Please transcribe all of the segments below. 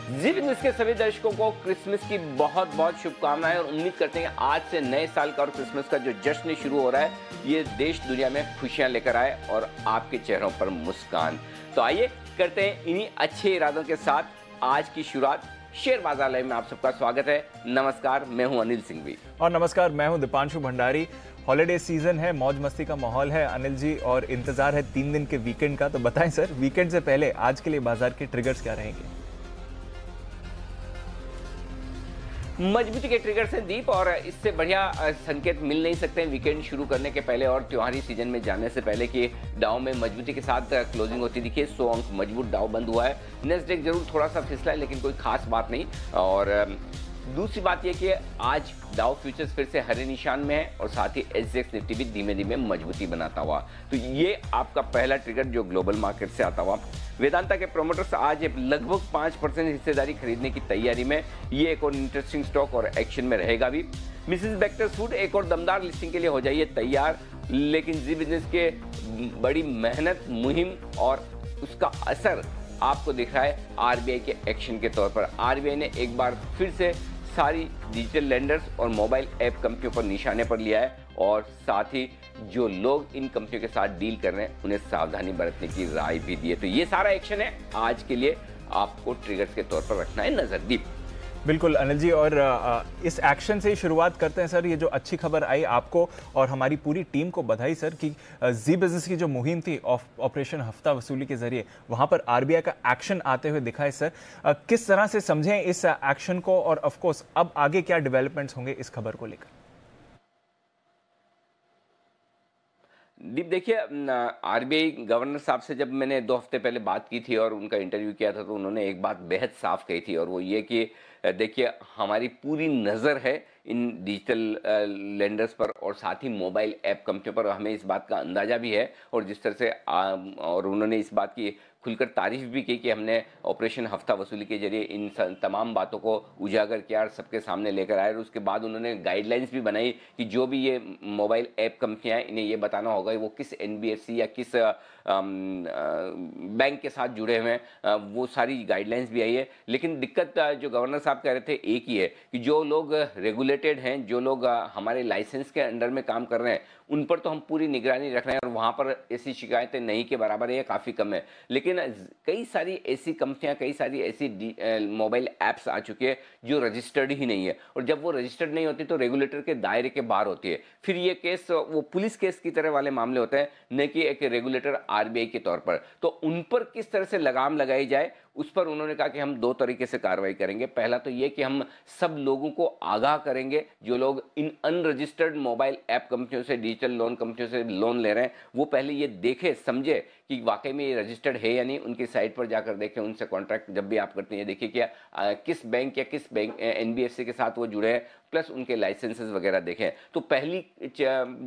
जी news के सभी दर्शकों को क्रिसमस की बहुत बहुत शुभकामनाएं और उम्मीद करते हैं आज से नए साल का और क्रिसमस का जो जश्न शुरू हो रहा है ये देश दुनिया में खुशियां लेकर आए और आपके चेहरों पर मुस्कान तो आइए करते हैं इन्हीं अच्छे इरादों के साथ आज की शुरुआत शेयर बाजार लाइव में आप सबका स्वागत है नमस्कार मैं हूँ अनिल भी और नमस्कार मैं हूँ दीपांशु भंडारी हॉलीडे सीजन है मौज मस्ती का माहौल है अनिल जी और इंतजार है तीन दिन के वीकेंड का तो बताएं सर वीकेंड से पहले आज के लिए बाजार के ट्रिगर्स क्या रहेंगे मजबूती के ट्रिगर्स हैं दीप और इससे बढ़िया संकेत मिल नहीं सकते हैं वीकेंड शुरू करने के पहले और त्योहारी सीजन में जाने से पहले कि डाव में मजबूती के साथ क्लोजिंग होती दिखी सो अंक मजबूत डाव बंद हुआ है नेक्स्ट डे जरूर थोड़ा सा फिसला है लेकिन कोई खास बात नहीं और दूसरी बात यह कि आज डाउ फ्यूचर्स फिर से हरे निशान में है और साथ ही एच निफ्टी भी धीमे धीमे मजबूती बनाता हुआ तो ये आपका पहला ट्रिगर जो ग्लोबल मार्केट से आता हुआ वेदांता के प्रोमोटर्स आज लगभग पाँच परसेंट हिस्सेदारी खरीदने की तैयारी में ये एक और इंटरेस्टिंग स्टॉक और एक्शन में रहेगा भी मिसेस बेक्टर फूड एक और दमदार लिस्टिंग के लिए हो जाइए तैयार लेकिन जी बिजनेस के बड़ी मेहनत मुहिम और उसका असर आपको दिख रहा है आरबीआई के एक्शन के तौर पर आरबीआई ने एक बार फिर से सारी डिजिटल लैंडर्स और मोबाइल ऐप कंपनियों पर निशाने पर लिया है और साथ ही जो लोग इन कंपनियों के साथ डील कर रहे हैं उन्हें सावधानी बरतने की राय भी दी है तो ये सारा एक्शन है आज के लिए आपको ट्रिगर्स के तौर पर रखना है नजरदीप बिल्कुल अनिल जी और इस एक्शन से ही शुरुआत करते हैं सर ये जो अच्छी खबर आई आपको और हमारी पूरी टीम को बधाई सर कि जी बिजनेस की जो मुहिम थी ऑफ ऑपरेशन हफ्ता वसूली के जरिए वहाँ पर आरबीआई का एक्शन आते हुए दिखा है सर किस तरह से समझें इस एक्शन को और ऑफकोर्स अब आगे क्या डेवलपमेंट्स होंगे इस खबर को लेकर दीप देखिए आरबीआई गवर्नर साहब से जब मैंने दो हफ्ते पहले बात की थी और उनका इंटरव्यू किया था तो उन्होंने एक बात बेहद साफ कही थी और वो ये कि देखिए हमारी पूरी नज़र है इन डिजिटल लेंडर्स पर और साथ ही मोबाइल ऐप कंपनियों पर हमें इस बात का अंदाज़ा भी है और जिस तरह से और उन्होंने इस बात की खुलकर तारीफ भी की कि हमने ऑपरेशन हफ्ता वसूली के जरिए इन तमाम बातों को उजागर किया और सबके सामने लेकर आए और उसके बाद उन्होंने गाइडलाइंस भी बनाई कि जो भी ये मोबाइल ऐप कंपनियाँ हैं इन्हें ये बताना होगा कि वो किस एन या किस बैंक के साथ जुड़े हुए हैं वो सारी गाइडलाइंस भी आई है लेकिन दिक्कत जो गवर्नर साहब कह रहे थे एक ही है कि जो लोग रेगुलेटेड हैं जो लोग हमारे लाइसेंस के अंडर में काम कर रहे हैं उन पर तो हम पूरी निगरानी रख रहे हैं और वहाँ पर ऐसी शिकायतें नहीं के बराबर है काफ़ी कम है लेकिन कई सारी ऐसी कंपनियाँ कई सारी ऐसी मोबाइल ऐप्स आ चुकी है जो रजिस्टर्ड ही नहीं है और जब वो रजिस्टर्ड नहीं होती तो रेगुलेटर के दायरे के बाहर होती है फिर ये केस वो पुलिस केस की तरह वाले मामले होते हैं न कि एक रेगुलेटर आर के तौर पर तो उन पर किस तरह से लगाम लगाई जाए उस पर उन्होंने कहा कि हम दो तरीके से कार्रवाई करेंगे पहला तो ये कि हम सब लोगों को आगाह करेंगे जो लोग इन अनरजिस्टर्ड मोबाइल ऐप कंपनियों से डिजिटल लोन कंपनियों से लोन ले रहे हैं वो पहले ये देखें समझे कि वाकई में ये रजिस्टर्ड है या नहीं उनकी साइट पर जाकर देखें उनसे कॉन्ट्रैक्ट जब भी आप करते हैं देखिए क्या किस बैंक या किस बैंक एन के साथ वो जुड़े हैं प्लस उनके लाइसेंसेस वगैरह देखें तो पहली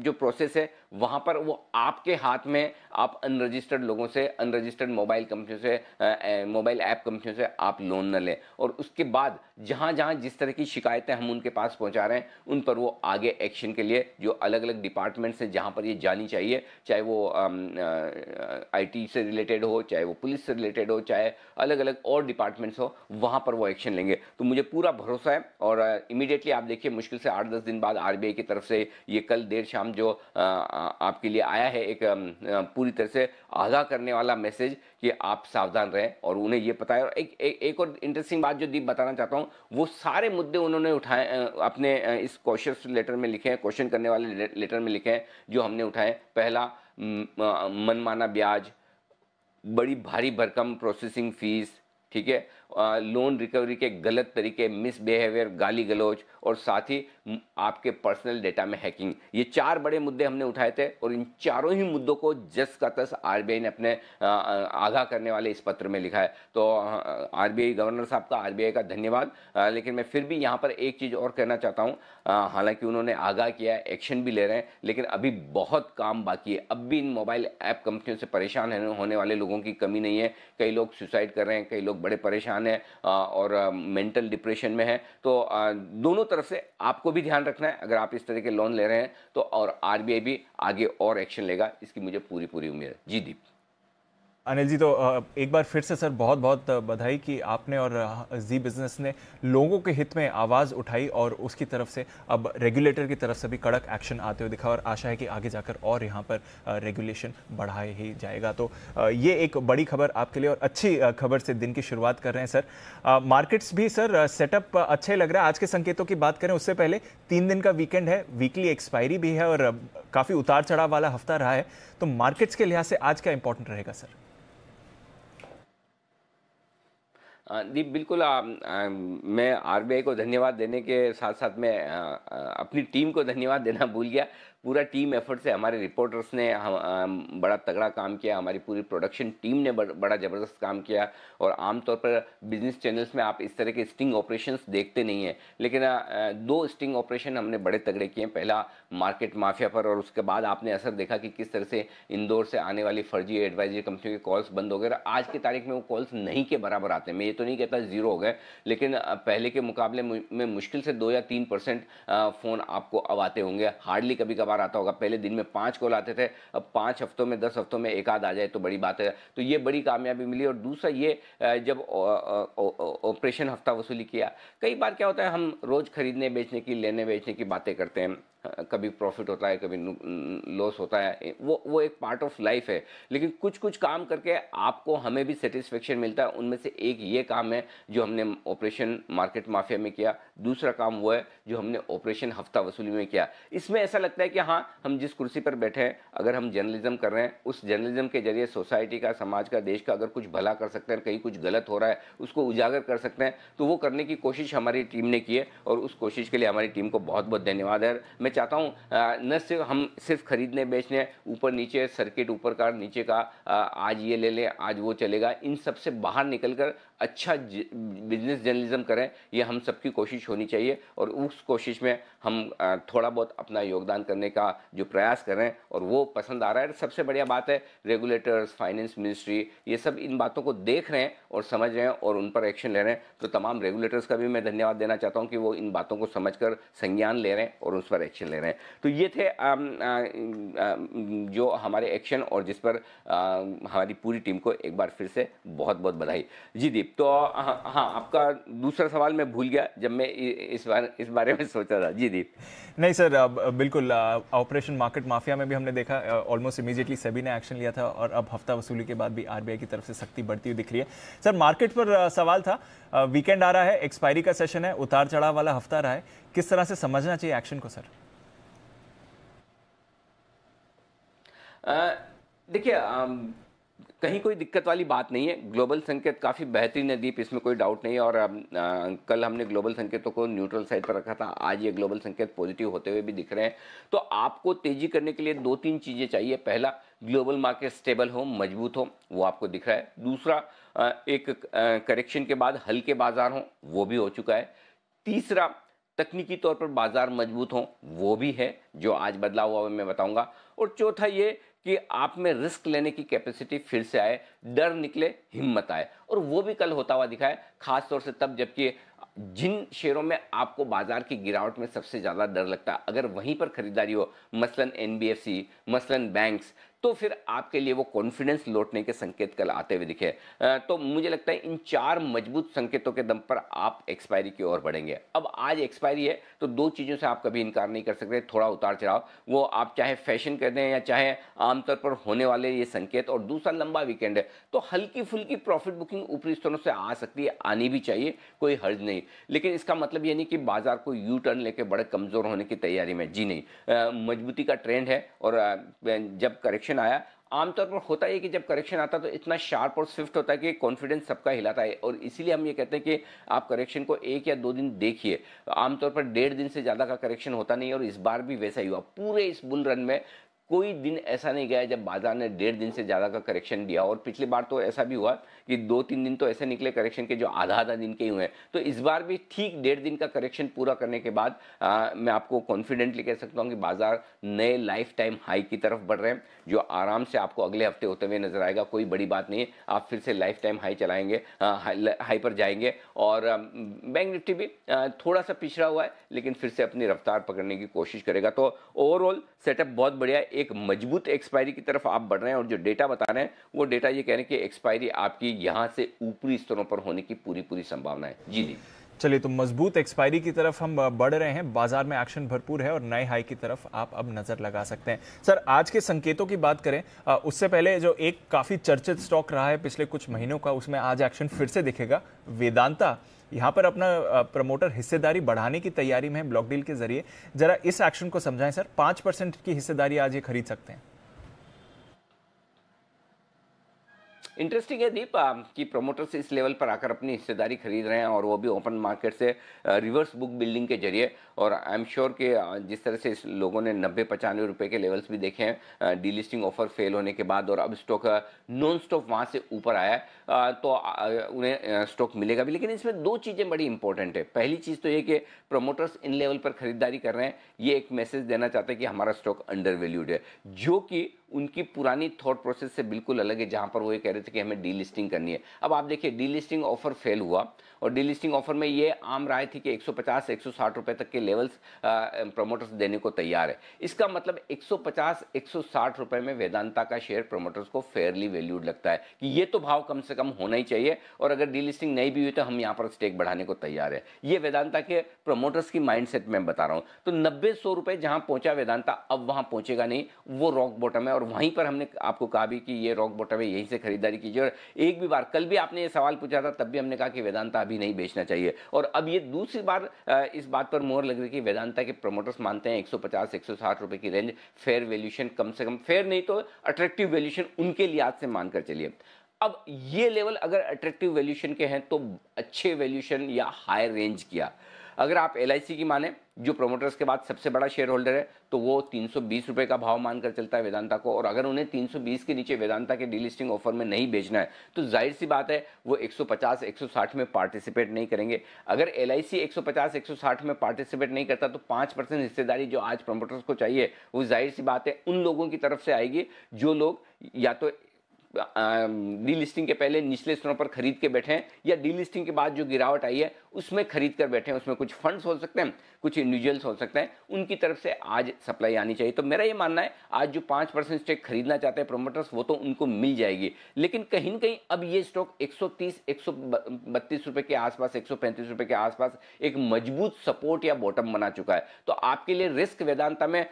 जो प्रोसेस है वहाँ पर वो आपके हाथ में आप अनरजिस्टर्ड लोगों से अनरजिस्टर्ड मोबाइल कंपनियों से मोबाइल ऐप कंपनियों से आप लोन न लें और उसके बाद जहाँ जहाँ जिस तरह की शिकायतें हम उनके पास पहुँचा रहे हैं उन पर वो आगे एक्शन के लिए जो अलग अलग डिपार्टमेंट्स हैं जहाँ पर ये जानी चाहिए चाहे वो आई से रिलेटेड हो चाहे वो पुलिस से रिलेटेड हो चाहे अलग अलग और डिपार्टमेंट्स हो वहाँ पर वो एक्शन लेंगे तो मुझे पूरा भरोसा है और इमीडिएटली आप देखें देखिए मुश्किल से आठ दस दिन बाद आर की तरफ से ये कल देर शाम जो आपके लिए आया है एक पूरी तरह से आगाह करने वाला मैसेज कि आप सावधान रहें और उन्हें ये पता है और एक एक, एक और इंटरेस्टिंग बात जो दीप बताना चाहता हूँ वो सारे मुद्दे उन्होंने उठाए अपने इस क्वेश्चन लेटर में लिखे हैं क्वेश्चन करने वाले लेटर में लिखे हैं जो हमने उठाए पहला मनमाना ब्याज बड़ी भारी भरकम प्रोसेसिंग फीस ठीक है लोन रिकवरी के गलत तरीके मिसबिहेवियर गाली गलोच और साथ ही आपके पर्सनल डेटा में हैकिंग ये चार बड़े मुद्दे हमने उठाए थे और इन चारों ही मुद्दों को जस का तस आर ने अपने आगाह करने वाले इस पत्र में लिखा है तो आर गवर्नर साहब का आर का धन्यवाद लेकिन मैं फिर भी यहाँ पर एक चीज़ और कहना चाहता हूँ हालांकि उन्होंने आगाह किया है एक्शन भी ले रहे हैं लेकिन अभी बहुत काम बाकी है अब भी इन मोबाइल ऐप कंपनियों से परेशान होने वाले लोगों की कमी नहीं है कई लोग सुसाइड कर रहे हैं कई लोग बड़े परेशान परेशान है और मेंटल डिप्रेशन में है तो दोनों तरफ से आपको भी ध्यान रखना है अगर आप इस तरह के लोन ले रहे हैं तो और आर भी आगे और एक्शन लेगा इसकी मुझे पूरी पूरी उम्मीद है जी दीप अनिल जी तो एक बार फिर से सर बहुत बहुत बधाई कि आपने और जी बिजनेस ने लोगों के हित में आवाज़ उठाई और उसकी तरफ से अब रेगुलेटर की तरफ से भी कड़क एक्शन आते हुए दिखा और आशा है कि आगे जाकर और यहाँ पर रेगुलेशन बढ़ाया ही जाएगा तो ये एक बड़ी खबर आपके लिए और अच्छी खबर से दिन की शुरुआत कर रहे हैं सर मार्केट्स भी सर सेटअप अच्छे लग रहा है आज के संकेतों की बात करें उससे पहले तीन दिन का वीकेंड है वीकली एक्सपायरी भी है और काफ़ी उतार चढ़ाव वाला हफ्ता रहा है तो मार्केट्स के लिहाज से आज क्या इंपॉर्टेंट रहेगा सर दीप बिल्कुल आ, आ, मैं आरबीआई को धन्यवाद देने के साथ साथ मैं आ, आ, अपनी टीम को धन्यवाद देना भूल गया पूरा टीम एफर्ट से हमारे रिपोर्टर्स ने हम बड़ा तगड़ा काम किया हमारी पूरी प्रोडक्शन टीम ने बड़ा ज़बरदस्त काम किया और आमतौर पर बिजनेस चैनल्स में आप इस तरह के स्टिंग ऑपरेशंस देखते नहीं हैं लेकिन दो स्टिंग ऑपरेशन हमने बड़े तगड़े किए पहला मार्केट माफिया पर और उसके बाद आपने असर देखा कि किस तरह से इंदौर से आने वाली फर्जी एडवाइजरी कंपनी के कॉल्स बंद हो गए आज की तारीख में वो कॉल्स नहीं के बराबर आते मैं ये तो नहीं कहता ज़ीरो हो गए लेकिन पहले के मुकाबले में मुश्किल से दो या तीन परसेंट फ़ोन आपको अब आते होंगे हार्डली कभी कभार बार आता होगा पहले दिन में पाँच कॉल आते थे अब पाँच हफ्तों में दस हफ्तों में एक आध आ जाए तो बड़ी बात है तो ये बड़ी कामयाबी मिली और दूसरा ये जब ऑपरेशन हफ्ता वसूली किया कई बार क्या होता है हम रोज़ खरीदने बेचने की लेने बेचने की बातें करते हैं कभी प्रॉफिट होता है कभी लॉस होता है वो वो एक पार्ट ऑफ लाइफ है लेकिन कुछ कुछ काम करके आपको हमें भी सेटिस्फेक्शन मिलता है उनमें से एक ये काम है जो हमने ऑपरेशन मार्केट माफिया में किया दूसरा काम वो है जो हमने ऑपरेशन हफ्ता वसूली में किया इसमें ऐसा लगता है कि हाँ हम जिस कुर्सी पर बैठे हैं अगर हम जर्नलिज्म कर रहे हैं उस जर्नलिज्म के जरिए सोसाइटी का समाज का देश का अगर कुछ भला कर सकते हैं कहीं कुछ गलत हो रहा है उसको उजागर कर सकते हैं तो वो करने की कोशिश हमारी टीम ने की है और उस कोशिश के लिए हमारी टीम को बहुत बहुत धन्यवाद है मैं चाहता हूँ न सिर्फ हम सिर्फ खरीदने बेचने ऊपर नीचे सर्किट ऊपर का नीचे का आज ये ले लें आज वो चलेगा इन सबसे बाहर निकलकर अच्छा बिजनेस जर्नलिज्म करें ये हम सबकी कोशिश होनी चाहिए और उस कोशिश में हम थोड़ा बहुत अपना योगदान करने का जो प्रयास कर रहे हैं और वो पसंद आ रहा है सबसे बढ़िया बात है रेगुलेटर्स फाइनेंस मिनिस्ट्री ये सब इन बातों को देख रहे हैं और समझ रहे हैं और उन पर एक्शन ले रहे हैं तो तमाम रेगुलेटर्स का भी मैं धन्यवाद देना चाहता हूँ कि वो इन बातों को समझ कर संज्ञान ले रहे हैं और उस पर एक्शन ले रहे हैं तो ये थे जो हमारे एक्शन और जिस पर हमारी पूरी टीम को एक बार फिर से बहुत बहुत बधाई जी दीप जी तो हाँ, हाँ आपका दूसरा सवाल मैं भूल गया जब मैं इस बार इस बारे में सोचा था जी दीप नहीं सर बिल्कुल ऑपरेशन मार्केट माफिया में भी हमने देखा ऑलमोस्ट इमीजिएटली सभी ने एक्शन लिया था और अब हफ्ता वसूली के बाद भी आरबीआई की तरफ से सख्ती बढ़ती हुई दिख रही है सर मार्केट पर सवाल था वीकेंड आ रहा है एक्सपायरी का सेशन है उतार चढ़ाव वाला हफ्ता रहा है किस तरह से समझना चाहिए एक्शन को सर देखिए कहीं कोई दिक्कत वाली बात नहीं है ग्लोबल संकेत काफ़ी बेहतरीन है दीप इसमें कोई डाउट नहीं है और आ, कल हमने ग्लोबल संकेतों को न्यूट्रल साइड पर रखा था आज ये ग्लोबल संकेत पॉजिटिव होते हुए भी दिख रहे हैं तो आपको तेज़ी करने के लिए दो तीन चीज़ें चाहिए पहला ग्लोबल मार्केट स्टेबल हो मजबूत हो वो आपको दिख रहा है दूसरा एक करेक्शन के बाद हल्के बाजार हों वो भी हो चुका है तीसरा तकनीकी तौर पर बाजार मजबूत हों वो भी है जो आज बदलाव हुआ मैं बताऊंगा और चौथा ये कि आप में रिस्क लेने की कैपेसिटी फिर से आए डर निकले हिम्मत आए और वो भी कल होता हुआ दिखाए खासतौर से तब जबकि जिन शेयरों में आपको बाजार की गिरावट में सबसे ज़्यादा डर लगता है अगर वहीं पर खरीदारी हो मसलन एन मसलन बैंक्स तो फिर आपके लिए वो कॉन्फिडेंस लौटने के संकेत कल आते हुए दिखे तो मुझे लगता है इन चार मजबूत संकेतों के दम पर आप एक्सपायरी की ओर बढ़ेंगे अब आज एक्सपायरी है तो दो चीज़ों से आप कभी इनकार नहीं कर सकते थोड़ा उतार चढ़ाव वो आप चाहे फैशन कर दें या चाहे आमतौर पर होने वाले ये संकेत और दूसरा लंबा वीकेंड है तो हल्की फुल्की प्रॉफिट बुकिंग ऊपरी स्तरों से आ सकती है आनी भी चाहिए कोई हर्ज नहीं लेकिन इसका मतलब ये नहीं कि बाजार को यू टर्न लेके बड़े कमज़ोर होने की तैयारी में जी नहीं मजबूती का ट्रेंड है और जब करेक्शन करेक्शन आया आमतौर पर होता है कि जब करेक्शन आता है तो इतना शार्प और स्विफ्ट होता है कि कॉन्फिडेंस सबका हिलाता है और इसीलिए हम ये कहते हैं कि आप करेक्शन को एक या दो दिन देखिए आमतौर पर डेढ़ दिन से ज़्यादा का करेक्शन होता नहीं और इस बार भी वैसा ही हुआ पूरे इस बुल रन में कोई दिन ऐसा नहीं गया जब बाजार ने डेढ़ दिन से ज़्यादा का करेक्शन दिया और पिछली बार तो ऐसा भी हुआ कि दो तीन दिन तो ऐसे निकले करेक्शन के जो आधा आधा दिन के ही हुए हैं तो इस बार भी ठीक डेढ़ दिन का करेक्शन पूरा करने के बाद आ, मैं आपको कॉन्फिडेंटली कह सकता हूँ कि बाजार नए लाइफ टाइम हाई की तरफ बढ़ रहे हैं जो आराम से आपको अगले हफ्ते होते हुए नजर आएगा कोई बड़ी बात नहीं है आप फिर से लाइफ टाइम हाई चलाएंगे हाई पर जाएंगे और बैंक निफ्टी भी थोड़ा सा पिछड़ा हुआ है लेकिन फिर से अपनी रफ्तार पकड़ने की कोशिश करेगा तो ओवरऑल सेटअप बहुत बढ़िया है एक मजबूत एक्सपायरी की तरफ आप बढ़ रहे हैं और जो डेटा बता रहे हैं वो डेटा ये कह रहे हैं कि एक्सपायरी आपकी यहाँ से ऊपरी स्तरों पर होने की पूरी पूरी संभावना है जी जी चलिए तो मजबूत एक्सपायरी की तरफ हम बढ़ रहे हैं बाजार में एक्शन भरपूर है और नए हाई की तरफ आप अब नज़र लगा सकते हैं सर आज के संकेतों की बात करें उससे पहले जो एक काफ़ी चर्चित स्टॉक रहा है पिछले कुछ महीनों का उसमें आज एक्शन फिर से दिखेगा वेदांता यहाँ पर अपना प्रमोटर हिस्सेदारी बढ़ाने की तैयारी में है ब्लॉक डील के जरिए जरा इस एक्शन को समझाएं सर पांच परसेंट की हिस्सेदारी आज ये खरीद सकते हैं इंटरेस्टिंग है दीप कि प्रमोटर्स इस लेवल पर आकर अपनी हिस्सेदारी खरीद रहे हैं और वो भी ओपन मार्केट से रिवर्स बुक बिल्डिंग के जरिए और आई एम श्योर कि जिस तरह से इस लोगों ने नब्बे पचानवे रुपये के लेवल्स भी देखे हैं डीलिस्टिंग ऑफर फेल होने के बाद और अब स्टॉक नॉन स्टॉप वहाँ से ऊपर आया है तो उन्हें स्टॉक मिलेगा भी लेकिन इसमें दो चीज़ें बड़ी इंपॉर्टेंट है पहली चीज़ तो ये कि प्रमोटर्स इन लेवल पर खरीदारी कर रहे हैं ये एक मैसेज देना चाहते हैं कि हमारा स्टॉक अंडर वैल्यूड है जो कि उनकी पुरानी थॉट प्रोसेस से बिल्कुल अलग है जहाँ पर वो ये कह रहे थे कि हमें डीलिस्टिंग करनी है अब आप देखिए डीलिस्टिंग ऑफर फेल हुआ और डीलिस्टिंग ऑफर में ये आम राय थी कि 150 160 रुपए तक के लेवल्स प्रमोटर्स देने को तैयार है इसका मतलब 150 160 रुपए में वेदांता का शेयर प्रमोटर्स को फेयरली वैल्यूड लगता है कि ये तो भाव कम से कम होना ही चाहिए और अगर डीलिस्टिंग नहीं भी हुई तो हम यहाँ पर स्टेक बढ़ाने को तैयार है ये वेदांता के प्रमोटर्स की माइंडसेट में बता रहा हूँ तो नब्बे सौ रुपये जहाँ पहुँचा वेदांता अब वहाँ पहुँचेगा नहीं वो रॉक बॉटम है और वहीं पर हमने आपको कहा भी कि ये रॉक बॉटम है यहीं से खरीदारी कीजिए और एक भी बार कल भी आपने ये सवाल पूछा था तब भी हमने कहा कि वेदांता अभी नहीं बेचना चाहिए और अब ये दूसरी बार इस बात पर मोहर लग रही कि वेदांता के प्रमोटर्स मानते हैं एक सौ रुपए की रेंज फेयर वैल्यूशन कम से कम फेयर नहीं तो अट्रैक्टिव वैल्यूशन उनके लिहाज से मानकर चलिए अब ये लेवल अगर अट्रैक्टिव वैल्यूशन के हैं तो अच्छे वैल्यूशन या हायर रेंज किया अगर आप एल की माने जो प्रोमोटर्स के बाद सबसे बड़ा शेयर होल्डर है तो वो तीन रुपए का भाव मानकर चलता है वेदांता को और अगर उन्हें 320 के नीचे वेदांता के डीलिस्टिंग ऑफर में नहीं बेचना है तो जाहिर सी बात है वो 150 160 में पार्टिसिपेट नहीं करेंगे अगर एल 150 160 में पार्टिसिपेट नहीं करता तो पाँच परसेंट हिस्सेदारी जो आज प्रोमोटर्स को चाहिए वो जाहिर सी बात है उन लोगों की तरफ से आएगी जो लोग या तो डीलिस्टिंग के पहले निचले स्तरों पर खरीद के बैठे हैं या डीलिस्टिंग के बाद जो गिरावट आई है उसमें खरीद कर बैठे हैं उसमें कुछ फंड्स हो सकते हैं कुछ इंडिविजुअल्स हो सकते हैं उनकी तरफ से आज सप्लाई आनी चाहिए तो मेरा ये मानना है आज जो पाँच परसेंट स्टेक खरीदना चाहते हैं प्रोमोटर्स वो तो उनको मिल जाएगी लेकिन कहीं ना कहीं अब ये स्टॉक 130 132 रुपए के आसपास 135 रुपए के आसपास एक मजबूत सपोर्ट या बॉटम बना चुका है तो आपके लिए रिस्क वेदांता में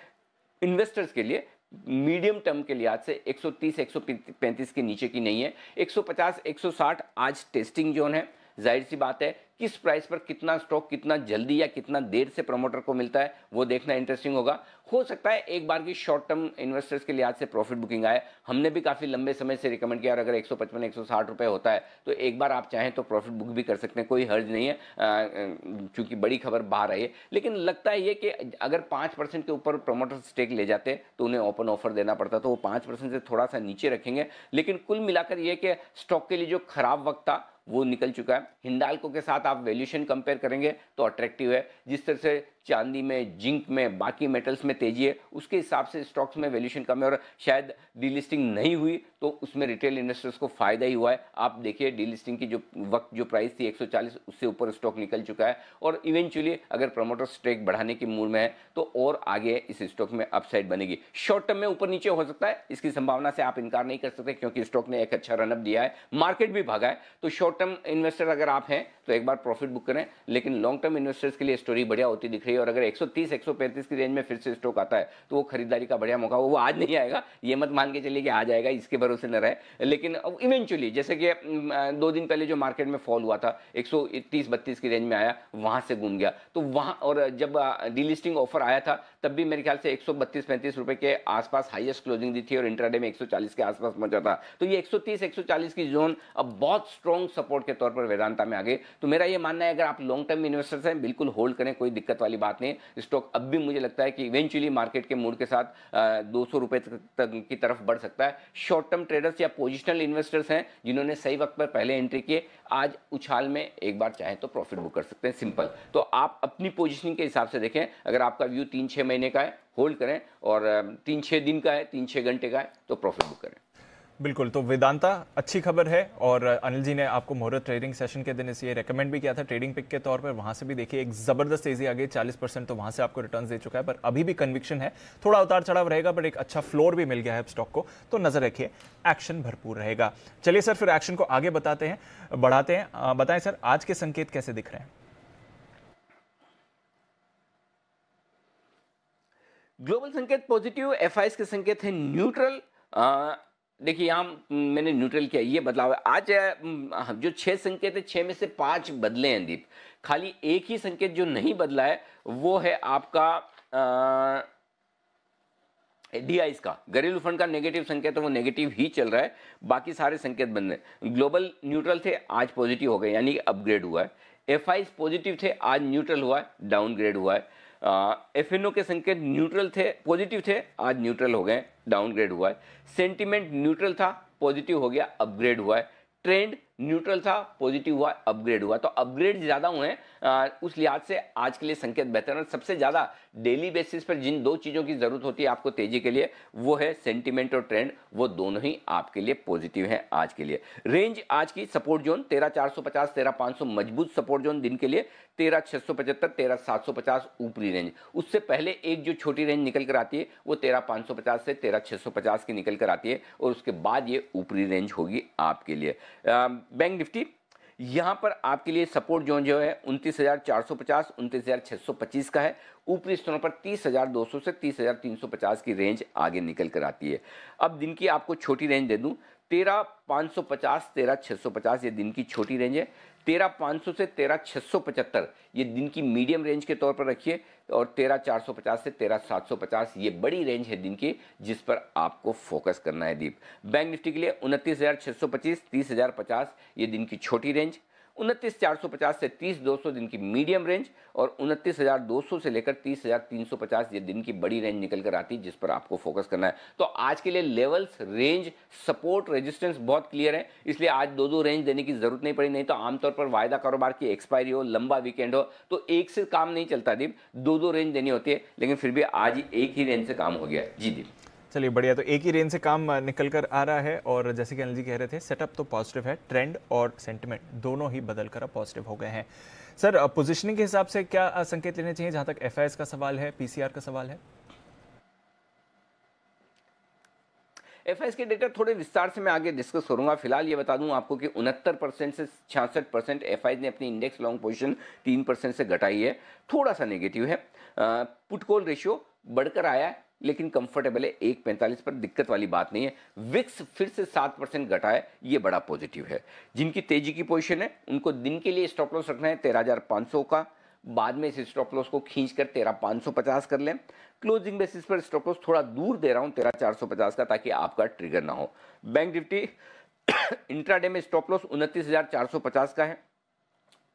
इन्वेस्टर्स के लिए मीडियम टर्म के लिहाज से 130 135 के नीचे की नहीं है 150 160 आज टेस्टिंग जोन है जाहिर सी बात है किस प्राइस पर कितना स्टॉक कितना जल्दी या कितना देर से प्रमोटर को मिलता है वो देखना इंटरेस्टिंग होगा हो सकता है एक बार की शॉर्ट टर्म इन्वेस्टर्स के लिहाज से प्रॉफिट बुकिंग आए हमने भी काफ़ी लंबे समय से रिकमेंड किया और अगर 155 160 रुपए होता है तो एक बार आप चाहें तो प्रॉफिट बुक भी कर सकते हैं कोई हर्ज नहीं है चूंकि बड़ी खबर बाहर आई है लेकिन लगता है ये कि अगर पाँच के ऊपर प्रमोटर स्टेक ले जाते तो उन्हें ओपन ऑफर देना पड़ता तो वो पाँच से थोड़ा सा नीचे रखेंगे लेकिन कुल मिलाकर यह कि स्टॉक के लिए जो खराब वक्त था वो निकल चुका है हिंडाल्को के साथ आप वैल्यूशन कंपेयर करेंगे तो अट्रैक्टिव है जिस तरह से चांदी में जिंक में बाकी मेटल्स में तेजी है उसके हिसाब से स्टॉक्स में वैल्यूशन कम है और शायद डीलिस्टिंग नहीं हुई तो उसमें रिटेल इन्वेस्टर्स को फायदा ही हुआ है आप देखिए डीलिस्टिंग की जो वक्त जो प्राइस थी 140 उससे ऊपर स्टॉक निकल चुका है और इवेंचुअली अगर प्रमोटर स्टेक बढ़ाने की मूड में है तो और आगे इस स्टॉक में अपसाइड बनेगी शॉर्ट टर्म में ऊपर नीचे हो सकता है इसकी संभावना से आप इनकार नहीं कर सकते क्योंकि स्टॉक ने एक अच्छा रनअप दिया है मार्केट भी भागा है तो शॉर्ट टर्म इन्वेस्टर अगर आप हैं तो एक बार प्रॉफिट बुक करें लेकिन लॉन्ग टर्म इन्वेस्टर्स के लिए स्टोरी बढ़िया होती दिख रही चाहिए और अगर 130 135 की रेंज में फिर से स्टॉक आता है तो वो खरीदारी का बढ़िया मौका वो आज नहीं आएगा ये मत मान के चलिए कि आ जाएगा इसके भरोसे न रहे लेकिन इवेंचुअली जैसे कि दो दिन पहले जो मार्केट में फॉल हुआ था एक सौ की रेंज में आया वहाँ से घूम गया तो वहाँ और जब डीलिस्टिंग ऑफर आया था तब भी मेरे ख्याल से एक सौ रुपए के आसपास हाईएस्ट क्लोजिंग दी थी और इंटरडे में 140 के आसपास पहुंचा था तो ये 130 140 की जोन अब बहुत स्ट्रॉन्ग सपोर्ट के तौर पर वेदांता में आ गए तो मेरा ये मानना है अगर आप लॉन्ग टर्म इन्वेस्टर्स हैं बिल्कुल होल्ड करें कोई दिक्कत वाली बात नहीं स्टॉक अब भी मुझे लगता है कि इवेंचुअली मार्केट के मूड के साथ दो सौ की तरफ बढ़ सकता है शॉर्ट टर्म ट्रेडर्स या पोजिशनल इन्वेस्टर्स हैं जिन्होंने सही वक्त पर पहले एंट्री किए आज उछाल में एक बार चाहें तो प्रॉफिट बुक कर सकते हैं सिंपल तो आप अपनी पोजिशनिंग के हिसाब से देखें अगर आपका व्यू तीन छः महीने का है होल्ड करें और तीन छः दिन का है तीन छः घंटे का है तो प्रॉफिट बुक करें बिल्कुल तो वेदांता अच्छी खबर है और अनिल जी ने आपको मुहूर्त ट्रेडिंग सेशन के दिन इसे रेकमेंड भी किया था ट्रेडिंग पिक के तौर पर वहां से भी देखिए एक ज़बरदस्त तेज़ी आ गई चालीस परसेंट तो वहां से आपको रिटर्न दे चुका है पर अभी भी कन्विक्शन है थोड़ा उतार चढ़ाव रहेगा बट एक अच्छा फ्लोर भी मिल गया है स्टॉक को तो नज़र रखिए एक्शन भरपूर रहेगा चलिए सर फिर एक्शन को आगे बताते हैं बढ़ाते हैं बताएं सर आज के संकेत कैसे दिख रहे हैं ग्लोबल संकेत पॉजिटिव एफ के संकेत है न्यूट्रल देखिए यहाँ मैंने न्यूट्रल किया ये बदलाव है आज हाँ, जो छः संकेत है छः में से पाँच बदले हैं दीप खाली एक ही संकेत जो नहीं बदला है वो है आपका डीआईस का घरेलू फंड का नेगेटिव संकेत है वो नेगेटिव ही चल रहा है बाकी सारे संकेत बन रहे ग्लोबल न्यूट्रल थे आज पॉजिटिव हो गए यानी अपग्रेड हुआ है एफ पॉजिटिव थे आज न्यूट्रल हुआ है डाउनग्रेड हुआ है एफ के संकेत न्यूट्रल थे पॉजिटिव थे आज न्यूट्रल हो गए डाउनग्रेड हुआ है सेंटिमेंट न्यूट्रल था पॉजिटिव हो गया अपग्रेड हुआ है ट्रेंड न्यूट्रल था पॉजिटिव हुआ अपग्रेड हुआ तो अपग्रेड ज़्यादा हुए हैं उस लिहाज से आज के लिए संकेत बेहतर है सबसे ज़्यादा डेली बेसिस पर जिन दो चीज़ों की ज़रूरत होती है आपको तेजी के लिए वो है सेंटिमेंट और ट्रेंड वो दोनों ही आपके लिए पॉजिटिव हैं आज के लिए रेंज आज की सपोर्ट जोन तेरह चार सौ पचास तेरह पाँच सौ मजबूत सपोर्ट जोन दिन के लिए तेरह छः सौ पचहत्तर तेरह सात सौ पचास ऊपरी रेंज उससे पहले एक जो छोटी रेंज निकल कर आती है वो तेरह पाँच सौ पचास से तेरह छः सौ पचास की निकल कर आती है और उसके बाद ये ऊपरी रेंज होगी आपके लिए बैंक निफ्टी यहाँ पर आपके लिए सपोर्ट जोन जो है उनतीस हज़ार चार सौ पचास उनतीस हज़ार छः सौ पच्चीस का है ऊपरी स्तरों पर तीस हज़ार दो सौ से तीस हज़ार तीन सौ पचास की रेंज आगे निकल कर आती है अब दिन की आपको छोटी रेंज दे दूँ तेरह पाँच सौ पचास तेरह छः सौ पचास ये दिन की छोटी रेंज है तेरह पाँच सौ से तेरह छः सौ पचहत्तर ये दिन की मीडियम रेंज के तौर पर रखिए और तेरह चार सौ पचास से तेरह सात सौ पचास ये बड़ी रेंज है दिन की जिस पर आपको फोकस करना है दीप बैंक निफ्टी के लिए उनतीस हज़ार छः सौ पच्चीस तीस हज़ार पचास ये दिन की छोटी रेंज उनतीस चार सौ पचास से तीस दो सौ दिन की मीडियम रेंज और उनतीस हज़ार दो सौ से लेकर तीस हज़ार तीन सौ पचास ये दिन की बड़ी रेंज निकल कर आती है जिस पर आपको फोकस करना है तो आज के लिए लेवल्स रेंज सपोर्ट रेजिस्टेंस बहुत क्लियर है इसलिए आज दो दो रेंज देने की जरूरत नहीं पड़ी नहीं तो आमतौर पर वायदा कारोबार की एक्सपायरी हो लंबा वीकेंड हो तो एक से काम नहीं चलता दीप दो दो रेंज देनी होती है लेकिन फिर भी आज एक ही रेंज से काम हो गया जी दीप चलिए बढ़िया तो एक ही रेंज से काम निकल कर आ रहा है और जैसे कि अनिल जी कह रहे थे सेटअप तो पॉजिटिव है ट्रेंड और सेंटिमेंट दोनों ही बदल कर पॉजिटिव हो गए हैं सर पोजिशनिंग के हिसाब से क्या संकेत लेने चाहिए जहाँ तक एफ का सवाल है पी का सवाल है एफ के डेटा थोड़े विस्तार से मैं आगे डिस्कस करूंगा फिलहाल ये बता दूं आपको कि उनहत्तर परसेंट से छियासठ परसेंट एफ ने अपनी इंडेक्स लॉन्ग पोजीशन तीन परसेंट से घटाई है थोड़ा सा नेगेटिव है पुटकोल रेशियो बढ़कर आया है लेकिन कंफर्टेबल है एक पैंतालीस पर दिक्कत वाली बात नहीं है विक्स फिर से सात परसेंट घटा है ये बड़ा पॉजिटिव है जिनकी तेजी की पोजीशन है उनको दिन के लिए स्टॉप लॉस रखना है तेरह हज़ार पाँच सौ का बाद में इस स्टॉप लॉस को खींच कर तेरह पाँच सौ पचास कर लें क्लोजिंग बेसिस पर स्टॉप लॉस थोड़ा दूर दे रहा हूँ तेरह चार सौ पचास का ताकि आपका ट्रिगर ना हो बैंक निफ्टी इंट्राडे में स्टॉप लॉस उनतीस हज़ार चार सौ पचास का है